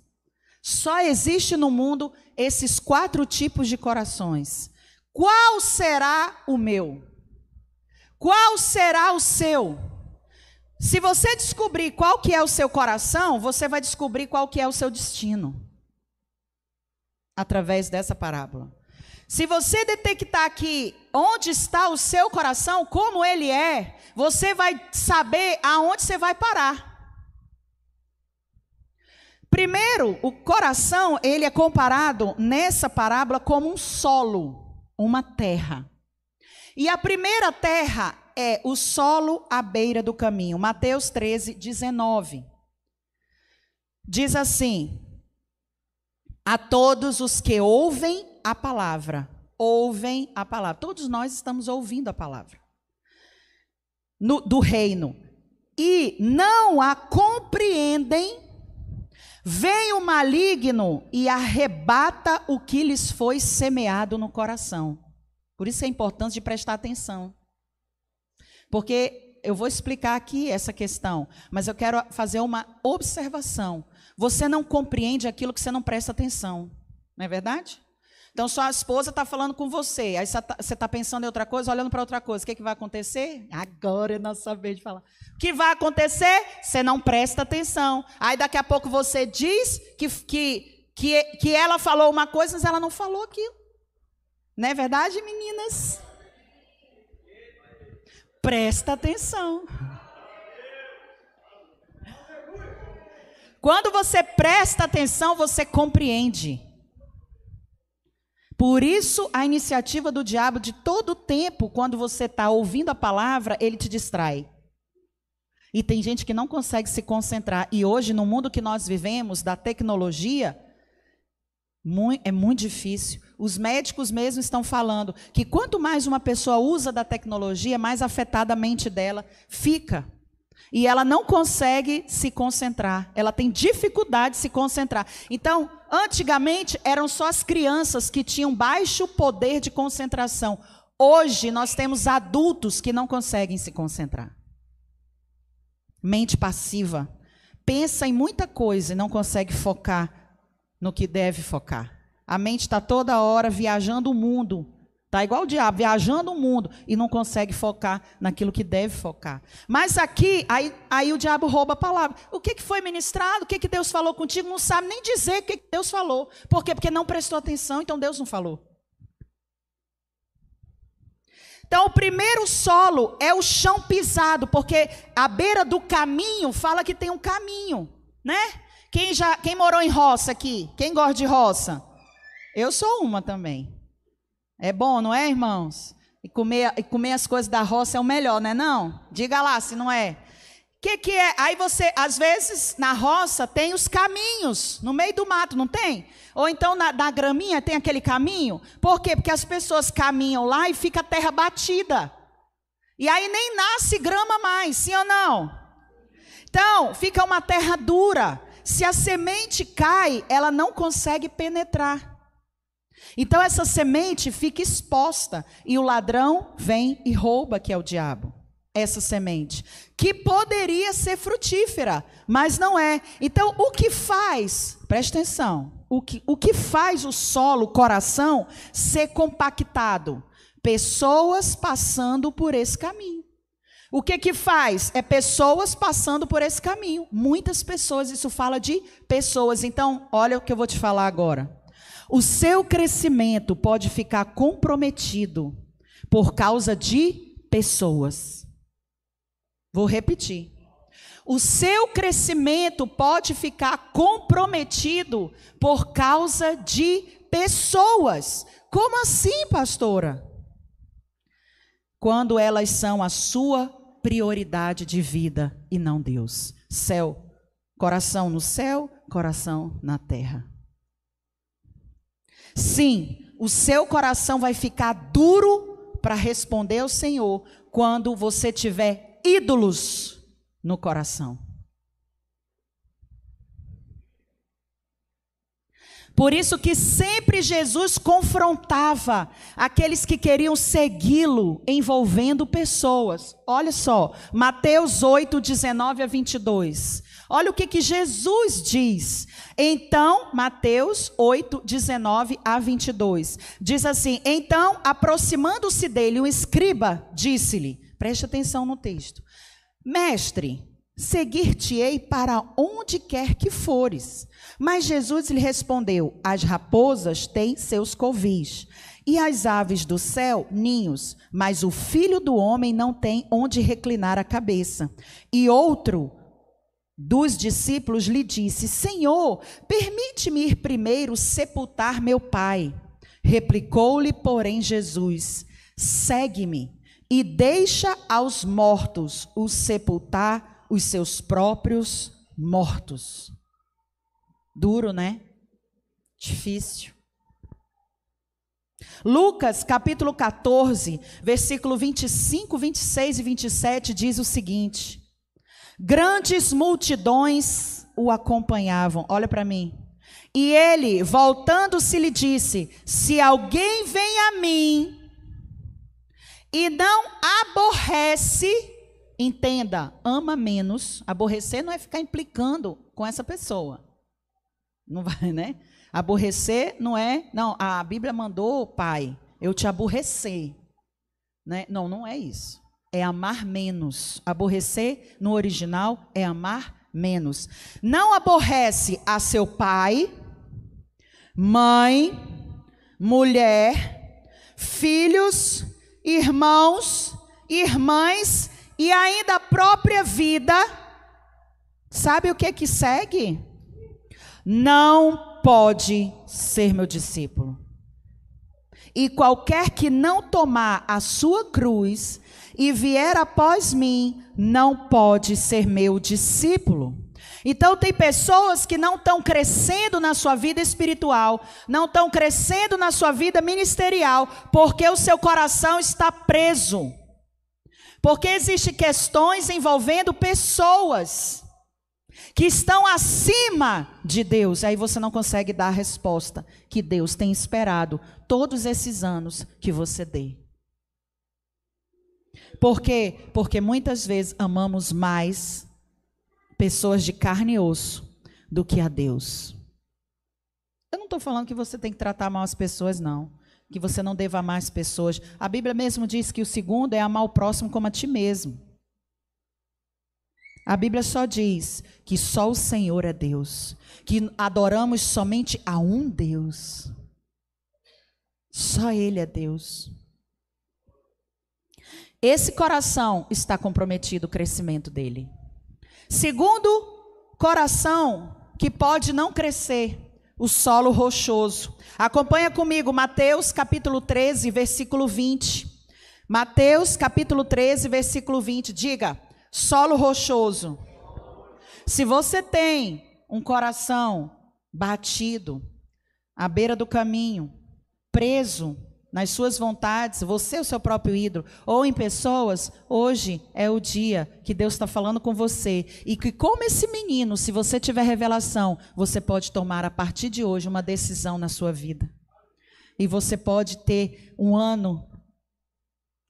Só existe no mundo esses quatro tipos de corações. Qual será o meu? Qual será o seu? Se você descobrir qual que é o seu coração, você vai descobrir qual que é o seu destino através dessa parábola. Se você detectar aqui onde está o seu coração, como ele é, você vai saber aonde você vai parar. Primeiro, o coração, ele é comparado nessa parábola como um solo, uma terra. E a primeira terra é o solo à beira do caminho. Mateus 13, 19. Diz assim: a todos os que ouvem a palavra. Ouvem a palavra. Todos nós estamos ouvindo a palavra no, do reino. E não a compreendem, vem o maligno e arrebata o que lhes foi semeado no coração. Por isso é importante de prestar atenção. Porque eu vou explicar aqui essa questão, mas eu quero fazer uma observação. Você não compreende aquilo que você não presta atenção. Não é verdade? Então, sua esposa está falando com você, aí você está tá pensando em outra coisa, olhando para outra coisa. O que, que vai acontecer? Agora é nossa vez de falar. O que vai acontecer? Você não presta atenção. Aí, daqui a pouco, você diz que, que, que, que ela falou uma coisa, mas ela não falou aquilo. Não é verdade, meninas? Presta atenção. Quando você presta atenção, você compreende. Por isso, a iniciativa do diabo de todo tempo, quando você está ouvindo a palavra, ele te distrai. E tem gente que não consegue se concentrar. E hoje, no mundo que nós vivemos, da tecnologia, é muito difícil. Os médicos mesmo estão falando que quanto mais uma pessoa usa da tecnologia, mais afetada a mente dela fica. E ela não consegue se concentrar, ela tem dificuldade de se concentrar. Então, antigamente eram só as crianças que tinham baixo poder de concentração. Hoje nós temos adultos que não conseguem se concentrar. Mente passiva. Pensa em muita coisa e não consegue focar no que deve focar. A mente está toda hora viajando o mundo Está igual o diabo, viajando o mundo e não consegue focar naquilo que deve focar. Mas aqui, aí, aí o diabo rouba a palavra. O que, que foi ministrado? O que, que Deus falou contigo? Não sabe nem dizer o que, que Deus falou. Por quê? Porque não prestou atenção, então Deus não falou. Então, o primeiro solo é o chão pisado, porque a beira do caminho fala que tem um caminho, né? Quem, já, quem morou em roça aqui? Quem gosta de roça? Eu sou uma também. É bom, não é, irmãos? E comer, e comer as coisas da roça é o melhor, não é não? Diga lá se não é. O que, que é? Aí você, às vezes, na roça tem os caminhos, no meio do mato, não tem? Ou então na, na graminha tem aquele caminho. Por quê? Porque as pessoas caminham lá e fica a terra batida. E aí nem nasce grama mais, sim ou não? Então, fica uma terra dura. Se a semente cai, ela não consegue penetrar. Então essa semente fica exposta e o ladrão vem e rouba, que é o diabo. Essa semente, que poderia ser frutífera, mas não é. Então, o que faz, preste atenção, o que, o que faz o solo, o coração, ser compactado? Pessoas passando por esse caminho. O que que faz? É pessoas passando por esse caminho. Muitas pessoas, isso fala de pessoas. Então, olha o que eu vou te falar agora. O seu crescimento pode ficar comprometido por causa de pessoas. Vou repetir. O seu crescimento pode ficar comprometido por causa de pessoas. Como assim, pastora? Quando elas são a sua prioridade de vida e não Deus. Céu, coração no céu, coração na terra. Sim, o seu coração vai ficar duro para responder ao Senhor quando você tiver ídolos no coração. Por isso que sempre Jesus confrontava aqueles que queriam segui-lo, envolvendo pessoas. Olha só, Mateus 8, 19 a 22. Olha o que, que Jesus diz. Então, Mateus 8, 19 a 22. Diz assim: Então, aproximando-se dele, um escriba disse-lhe: Preste atenção no texto. Mestre, seguir-te-ei para onde quer que fores. Mas Jesus lhe respondeu: As raposas têm seus covis, e as aves do céu ninhos, mas o filho do homem não tem onde reclinar a cabeça. E outro dos discípulos lhe disse: Senhor, permite-me ir primeiro sepultar meu pai. Replicou-lhe, porém, Jesus: Segue-me e deixa aos mortos os sepultar os seus próprios mortos. Duro, né? Difícil. Lucas capítulo 14, versículo 25, 26 e 27 diz o seguinte: Grandes multidões o acompanhavam. Olha para mim. E ele, voltando-se, lhe disse: Se alguém vem a mim e não aborrece, entenda, ama menos. Aborrecer não é ficar implicando com essa pessoa. Não vai, né? Aborrecer não é. Não, a Bíblia mandou, pai, eu te aborrecer. Né? Não, não é isso é amar menos. Aborrecer, no original, é amar menos. Não aborrece a seu pai, mãe, mulher, filhos, irmãos, irmãs e ainda a própria vida. Sabe o que que segue? Não pode ser meu discípulo. E qualquer que não tomar a sua cruz e vier após mim, não pode ser meu discípulo. Então, tem pessoas que não estão crescendo na sua vida espiritual, não estão crescendo na sua vida ministerial, porque o seu coração está preso. Porque existem questões envolvendo pessoas que estão acima de Deus. Aí você não consegue dar a resposta que Deus tem esperado todos esses anos que você dê. Por quê? Porque muitas vezes amamos mais pessoas de carne e osso do que a Deus. Eu não estou falando que você tem que tratar mal as pessoas, não. Que você não deva amar as pessoas. A Bíblia mesmo diz que o segundo é amar o próximo como a ti mesmo. A Bíblia só diz que só o Senhor é Deus. Que adoramos somente a um Deus. Só Ele é Deus esse coração está comprometido o crescimento dele. Segundo coração que pode não crescer, o solo rochoso. Acompanha comigo Mateus capítulo 13, versículo 20. Mateus capítulo 13, versículo 20. Diga: solo rochoso. Se você tem um coração batido, à beira do caminho, preso, nas suas vontades, você é o seu próprio ídolo, ou em pessoas, hoje é o dia que Deus está falando com você. E que, como esse menino, se você tiver revelação, você pode tomar a partir de hoje uma decisão na sua vida. E você pode ter um ano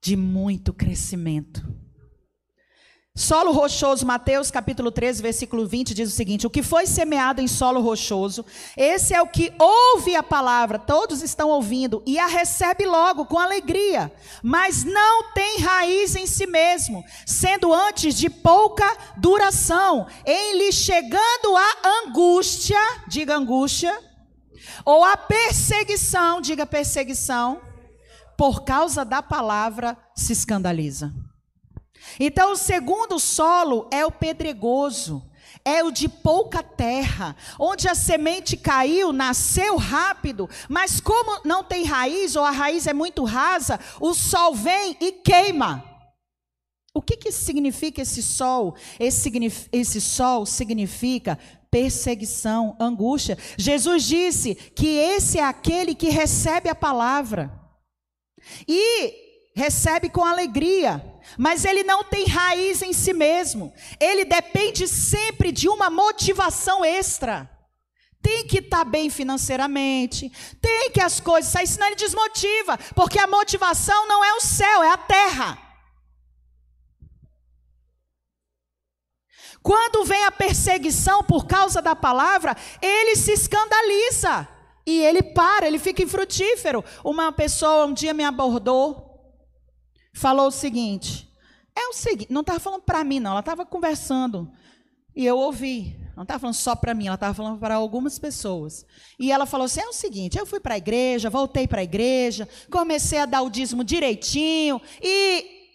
de muito crescimento. Solo rochoso, Mateus capítulo 13, versículo 20, diz o seguinte: O que foi semeado em solo rochoso, esse é o que ouve a palavra, todos estão ouvindo, e a recebe logo com alegria, mas não tem raiz em si mesmo, sendo antes de pouca duração, em lhe chegando a angústia, diga angústia, ou a perseguição, diga perseguição, por causa da palavra se escandaliza. Então, o segundo solo é o pedregoso, é o de pouca terra, onde a semente caiu, nasceu rápido, mas como não tem raiz, ou a raiz é muito rasa, o sol vem e queima. O que, que significa esse sol? Esse, esse sol significa perseguição, angústia. Jesus disse que esse é aquele que recebe a palavra e recebe com alegria, mas ele não tem raiz em si mesmo. Ele depende sempre de uma motivação extra. Tem que estar tá bem financeiramente, tem que as coisas sair, senão ele desmotiva, porque a motivação não é o céu, é a terra. Quando vem a perseguição por causa da palavra, ele se escandaliza e ele para, ele fica infrutífero. Uma pessoa um dia me abordou falou o seguinte: é o seguinte, não estava falando para mim, não, ela estava conversando. E eu ouvi. Não estava falando só para mim, ela estava falando para algumas pessoas. E ela falou assim: é o seguinte, eu fui para a igreja, voltei para a igreja, comecei a dar o dízimo direitinho, e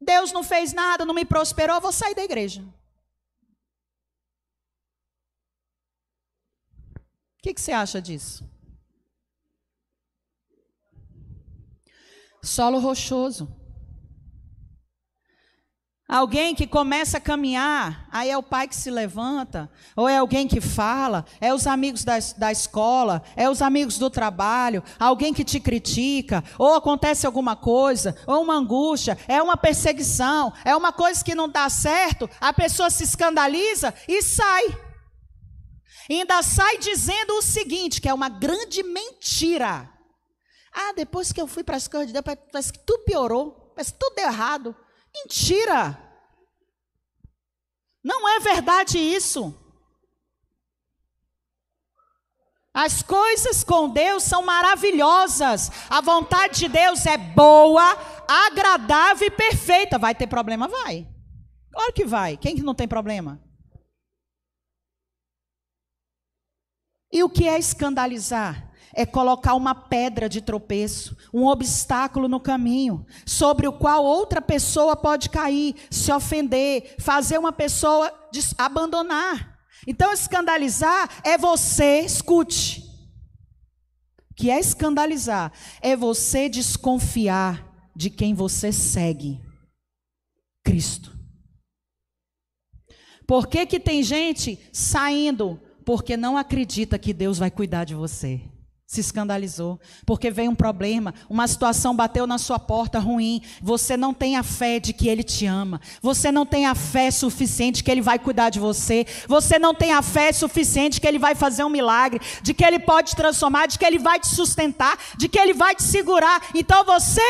Deus não fez nada, não me prosperou, vou sair da igreja. O que, que você acha disso? Solo rochoso. Alguém que começa a caminhar, aí é o pai que se levanta, ou é alguém que fala, é os amigos da, da escola, é os amigos do trabalho, alguém que te critica, ou acontece alguma coisa, ou uma angústia, é uma perseguição, é uma coisa que não dá certo, a pessoa se escandaliza e sai. E ainda sai dizendo o seguinte, que é uma grande mentira. Ah, depois que eu fui para as coisas de Deus, parece que tudo piorou, parece que tudo deu errado. Mentira! Não é verdade isso. As coisas com Deus são maravilhosas. A vontade de Deus é boa, agradável e perfeita. Vai ter problema? Vai. Claro que vai. Quem que não tem problema? E o que é escandalizar? é colocar uma pedra de tropeço, um obstáculo no caminho, sobre o qual outra pessoa pode cair, se ofender, fazer uma pessoa abandonar. Então, escandalizar é você, escute, que é escandalizar, é você desconfiar de quem você segue, Cristo. Por que, que tem gente saindo? Porque não acredita que Deus vai cuidar de você se escandalizou, porque veio um problema, uma situação bateu na sua porta ruim, você não tem a fé de que ele te ama, você não tem a fé suficiente que ele vai cuidar de você, você não tem a fé suficiente que ele vai fazer um milagre, de que ele pode te transformar, de que ele vai te sustentar, de que ele vai te segurar. Então você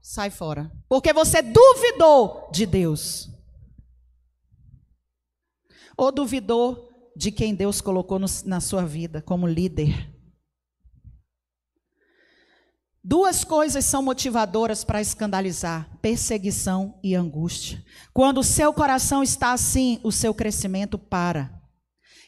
sai fora, porque você duvidou de Deus. Ou duvidou de quem Deus colocou no, na sua vida como líder Duas coisas são motivadoras para escandalizar: perseguição e angústia. Quando o seu coração está assim, o seu crescimento para.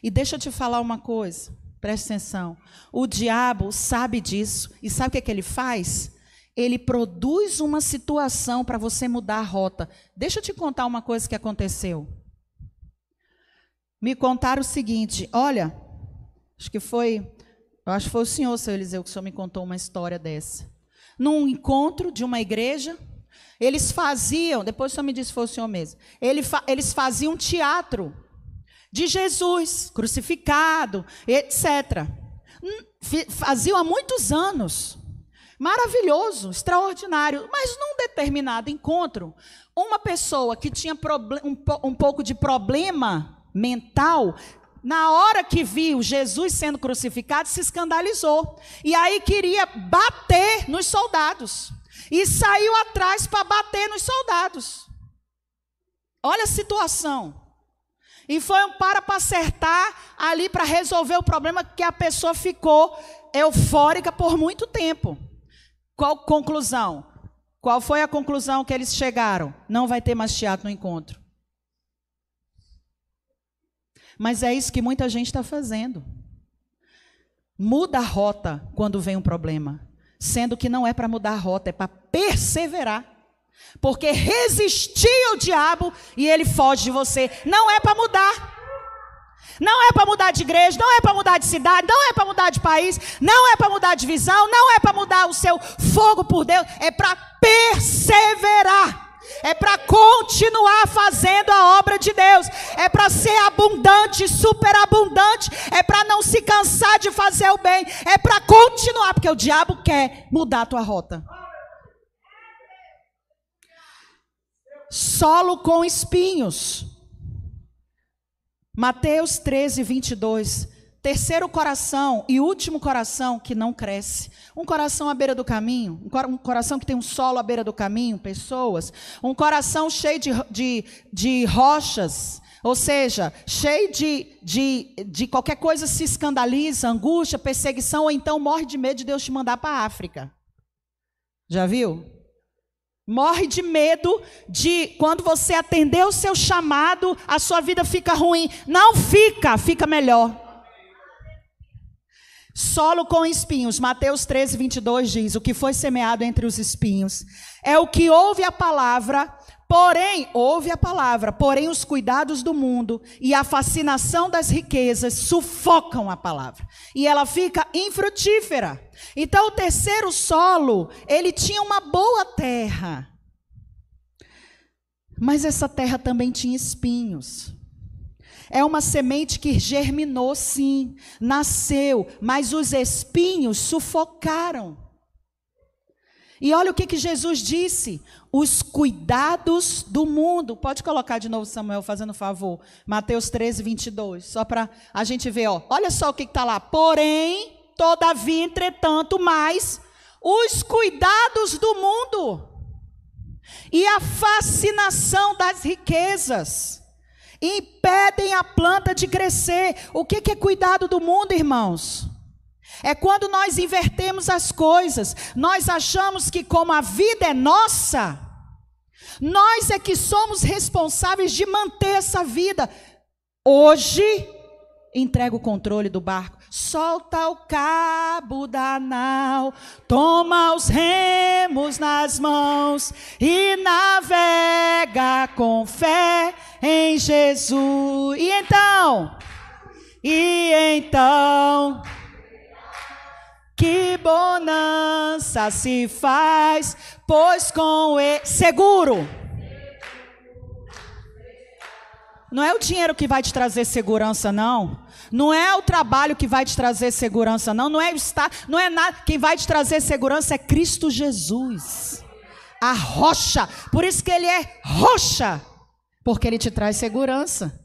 E deixa eu te falar uma coisa, preste atenção. O diabo sabe disso e sabe o que, é que ele faz? Ele produz uma situação para você mudar a rota. Deixa eu te contar uma coisa que aconteceu. Me contaram o seguinte: olha, acho que foi eu acho que foi o senhor, seu Eliseu, que o senhor me contou uma história dessa. Num encontro de uma igreja, eles faziam, depois o senhor me disse foi o senhor mesmo, ele fa, eles faziam um teatro de Jesus crucificado, etc. Hum, faziam há muitos anos. Maravilhoso, extraordinário, mas num determinado encontro, uma pessoa que tinha um, um pouco de problema mental na hora que viu Jesus sendo crucificado, se escandalizou. E aí queria bater nos soldados. E saiu atrás para bater nos soldados. Olha a situação. E foi um para para acertar ali para resolver o problema que a pessoa ficou eufórica por muito tempo. Qual conclusão? Qual foi a conclusão que eles chegaram? Não vai ter mais teatro no encontro. Mas é isso que muita gente está fazendo. Muda a rota quando vem um problema, sendo que não é para mudar a rota, é para perseverar. Porque resistir ao diabo e ele foge de você, não é para mudar. Não é para mudar de igreja, não é para mudar de cidade, não é para mudar de país, não é para mudar de visão, não é para mudar o seu fogo por Deus, é para perseverar é para continuar fazendo a obra de Deus, é para ser abundante, superabundante, é para não se cansar de fazer o bem, é para continuar, porque o diabo quer mudar a tua rota. Solo com espinhos. Mateus 13, 22. Terceiro coração e último coração que não cresce. Um coração à beira do caminho, um coração que tem um solo à beira do caminho, pessoas. Um coração cheio de, de, de rochas, ou seja, cheio de, de, de qualquer coisa se escandaliza, angústia, perseguição, ou então morre de medo de Deus te mandar para a África. Já viu? Morre de medo de quando você atender o seu chamado, a sua vida fica ruim. Não fica, fica melhor. Solo com espinhos, Mateus 13, 22 diz: O que foi semeado entre os espinhos é o que ouve a palavra, porém, ouve a palavra, porém, os cuidados do mundo e a fascinação das riquezas sufocam a palavra e ela fica infrutífera. Então, o terceiro solo, ele tinha uma boa terra, mas essa terra também tinha espinhos. É uma semente que germinou, sim, nasceu, mas os espinhos sufocaram. E olha o que, que Jesus disse: os cuidados do mundo. Pode colocar de novo, Samuel, fazendo favor. Mateus 13, 22. Só para a gente ver, ó. olha só o que está lá. Porém, todavia, entretanto, mais os cuidados do mundo e a fascinação das riquezas impedem a planta de crescer. O que, é cuidado do mundo, irmãos? É quando nós invertemos as coisas, nós achamos que, como a vida é nossa, nós é que somos responsáveis de manter essa vida. Hoje, entrega o controle do barco, solta o cabo da nau, toma os remos nas mãos e navega com fé em Jesus. E então, e então, que bonança se faz, pois com e seguro. Não é o dinheiro que vai te trazer segurança, não. Não é o trabalho que vai te trazer segurança, não. Não é estar, não é nada. Quem vai te trazer segurança é Cristo Jesus, a rocha. Por isso que ele é rocha, porque ele te traz segurança.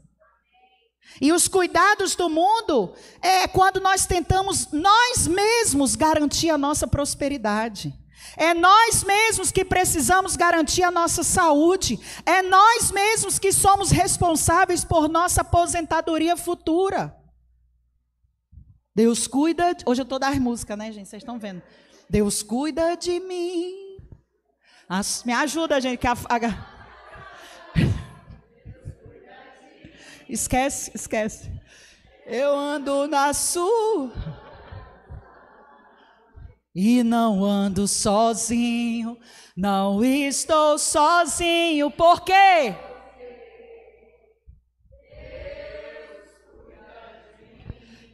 E os cuidados do mundo é quando nós tentamos nós mesmos garantir a nossa prosperidade. É nós mesmos que precisamos garantir a nossa saúde. É nós mesmos que somos responsáveis por nossa aposentadoria futura. Deus cuida. De... Hoje eu estou das músicas, né, gente? Vocês estão vendo. Deus cuida de mim. As... Me ajuda, gente, que a. a... Esquece, esquece. Eu ando na sua. E não ando sozinho, não estou sozinho, por quê?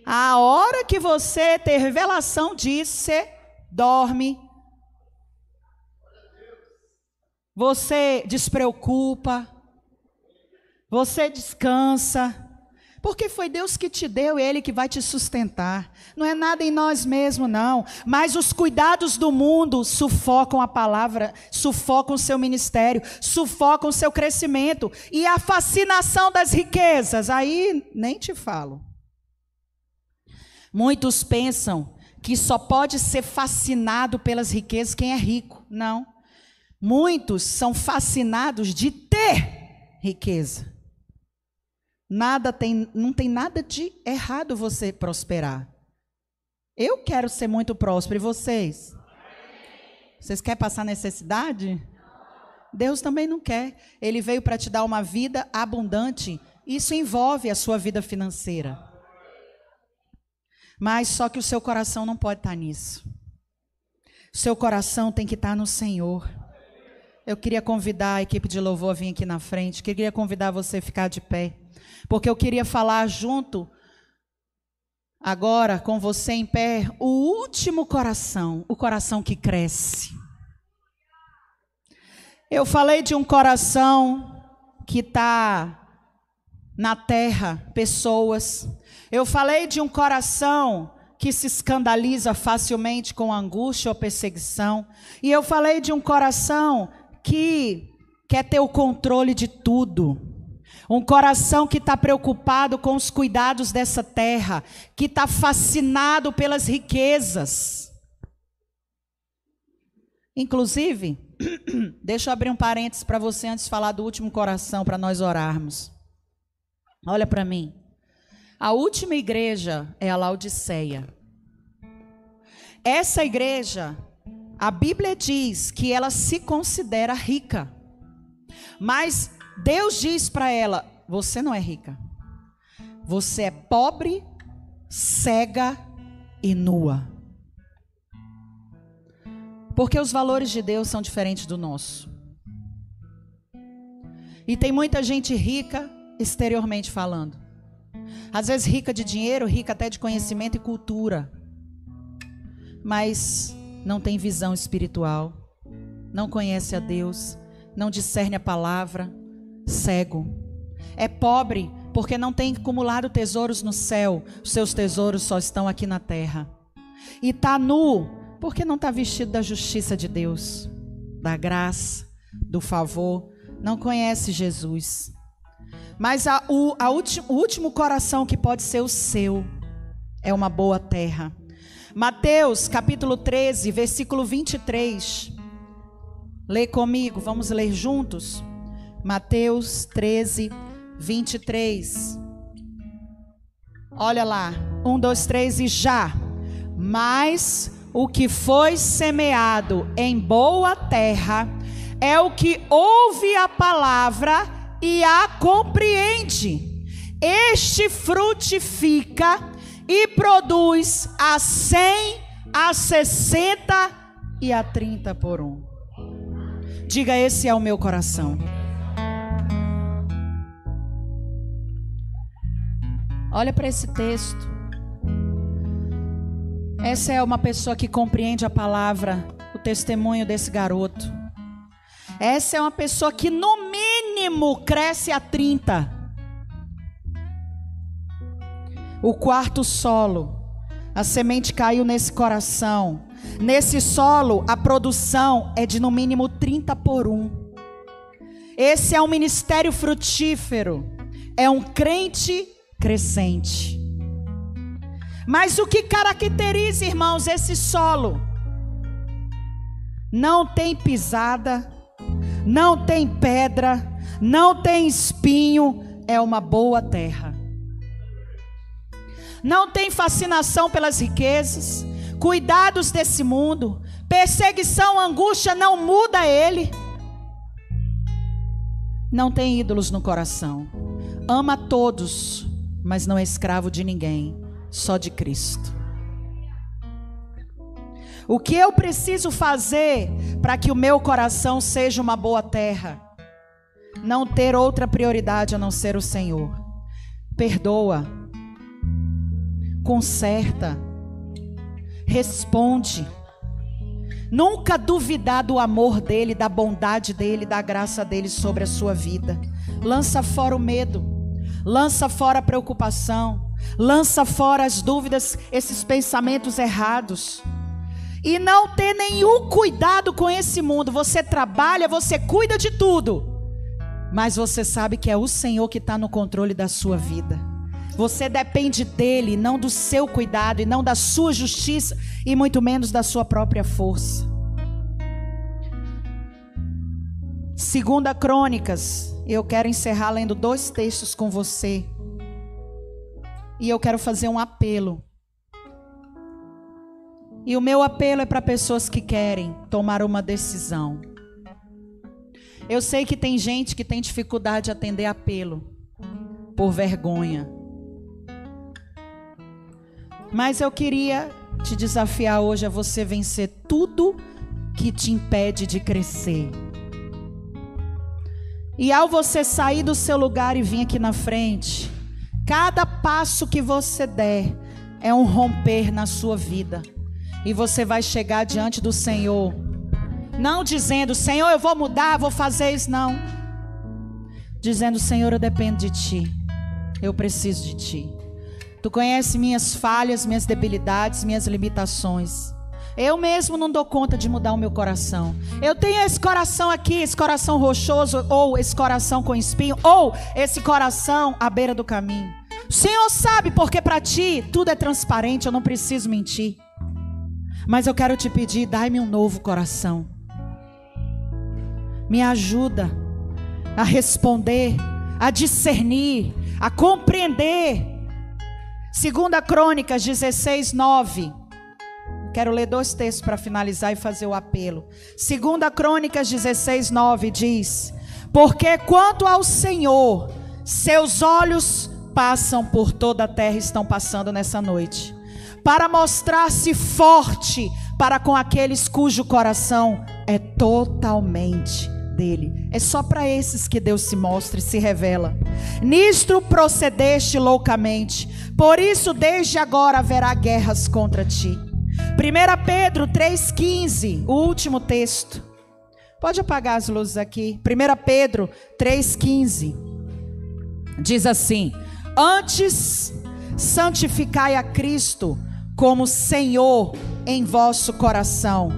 A hora que você ter revelação disso, você dorme. Você despreocupa. Você descansa. Porque foi Deus que te deu, é Ele que vai te sustentar. Não é nada em nós mesmos, não. Mas os cuidados do mundo sufocam a palavra, sufocam o seu ministério, sufocam o seu crescimento. E a fascinação das riquezas, aí nem te falo. Muitos pensam que só pode ser fascinado pelas riquezas quem é rico. Não. Muitos são fascinados de ter riqueza. Nada tem, não tem nada de errado você prosperar. Eu quero ser muito próspero e vocês? Vocês querem passar necessidade? Deus também não quer. Ele veio para te dar uma vida abundante. Isso envolve a sua vida financeira. Mas só que o seu coração não pode estar tá nisso. O seu coração tem que estar tá no Senhor. Eu queria convidar a equipe de louvor a vir aqui na frente. Queria convidar você a ficar de pé. Porque eu queria falar junto agora com você em pé o último coração, o coração que cresce. Eu falei de um coração que está na terra, pessoas, eu falei de um coração que se escandaliza facilmente com angústia ou perseguição. E eu falei de um coração que quer ter o controle de tudo. Um coração que está preocupado com os cuidados dessa terra, que está fascinado pelas riquezas. Inclusive, deixa eu abrir um parênteses para você antes de falar do último coração, para nós orarmos. Olha para mim. A última igreja é a Laodiceia. Essa igreja, a Bíblia diz que ela se considera rica. Mas Deus diz para ela: você não é rica. Você é pobre, cega e nua. Porque os valores de Deus são diferentes do nosso. E tem muita gente rica exteriormente falando. Às vezes rica de dinheiro, rica até de conhecimento e cultura, mas não tem visão espiritual, não conhece a Deus, não discerne a palavra, cego. É pobre porque não tem acumulado tesouros no céu, seus tesouros só estão aqui na terra. E está nu porque não está vestido da justiça de Deus, da graça, do favor, não conhece Jesus. Mas a, o, a ulti, o último coração que pode ser o seu é uma boa terra. Mateus capítulo 13, versículo 23. Lê comigo, vamos ler juntos. Mateus 13, 23. Olha lá. Um, dois, três e já. Mas o que foi semeado em boa terra é o que ouve a palavra e a compreende. Este frutifica e produz a cem, a sessenta e a trinta por um. Diga: esse é o meu coração. Olha para esse texto. Essa é uma pessoa que compreende a palavra, o testemunho desse garoto. Essa é uma pessoa que no mínimo cresce a 30. O quarto solo, a semente caiu nesse coração. Nesse solo, a produção é de no mínimo 30 por um. Esse é um ministério frutífero. É um crente crescente. Mas o que caracteriza, irmãos, esse solo? Não tem pisada, não tem pedra, não tem espinho, é uma boa terra. Não tem fascinação pelas riquezas, cuidados desse mundo, perseguição, angústia não muda ele. Não tem ídolos no coração. Ama todos, mas não é escravo de ninguém, só de Cristo. O que eu preciso fazer para que o meu coração seja uma boa terra? Não ter outra prioridade a não ser o Senhor. Perdoa. Conserta. Responde. Nunca duvidar do amor dele, da bondade dele, da graça dele sobre a sua vida. Lança fora o medo, lança fora a preocupação, lança fora as dúvidas, esses pensamentos errados e não ter nenhum cuidado com esse mundo. Você trabalha, você cuida de tudo, mas você sabe que é o Senhor que está no controle da sua vida. Você depende dele, não do seu cuidado e não da sua justiça e muito menos da sua própria força. Segunda Crônicas, eu quero encerrar lendo dois textos com você. E eu quero fazer um apelo e o meu apelo é para pessoas que querem tomar uma decisão. Eu sei que tem gente que tem dificuldade de atender apelo por vergonha. Mas eu queria te desafiar hoje a você vencer tudo que te impede de crescer. E ao você sair do seu lugar e vir aqui na frente, cada passo que você der é um romper na sua vida. E você vai chegar diante do Senhor, não dizendo, Senhor, eu vou mudar, vou fazer isso, não. Dizendo, Senhor, eu dependo de Ti, eu preciso de Ti. Tu conhece minhas falhas, minhas debilidades, minhas limitações. Eu mesmo não dou conta de mudar o meu coração. Eu tenho esse coração aqui, esse coração rochoso, ou esse coração com espinho, ou esse coração à beira do caminho. O Senhor sabe, porque para ti tudo é transparente, eu não preciso mentir. Mas eu quero te pedir, dai-me um novo coração. Me ajuda a responder, a discernir, a compreender. Segunda Crônicas 16, 9. Quero ler dois textos para finalizar e fazer o apelo. Segunda Crônicas 16, 9 diz: Porque quanto ao Senhor, seus olhos passam por toda a terra, estão passando nessa noite para mostrar-se forte para com aqueles cujo coração é totalmente dele. É só para esses que Deus se mostra e se revela. Nisto procedeste loucamente, por isso desde agora haverá guerras contra ti. 1 Pedro 3,15, o último texto. Pode apagar as luzes aqui. 1 Pedro 3,15 diz assim: Antes santificai a Cristo como Senhor em vosso coração,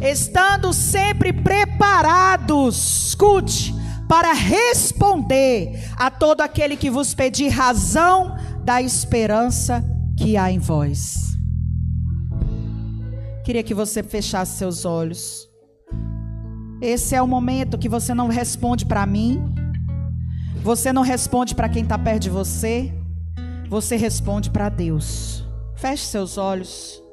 estando sempre preparados, escute, para responder a todo aquele que vos pedir razão da esperança que há em vós. Queria que você fechasse seus olhos. Esse é o momento que você não responde para mim, você não responde para quem está perto de você, você responde para Deus. Feche seus olhos.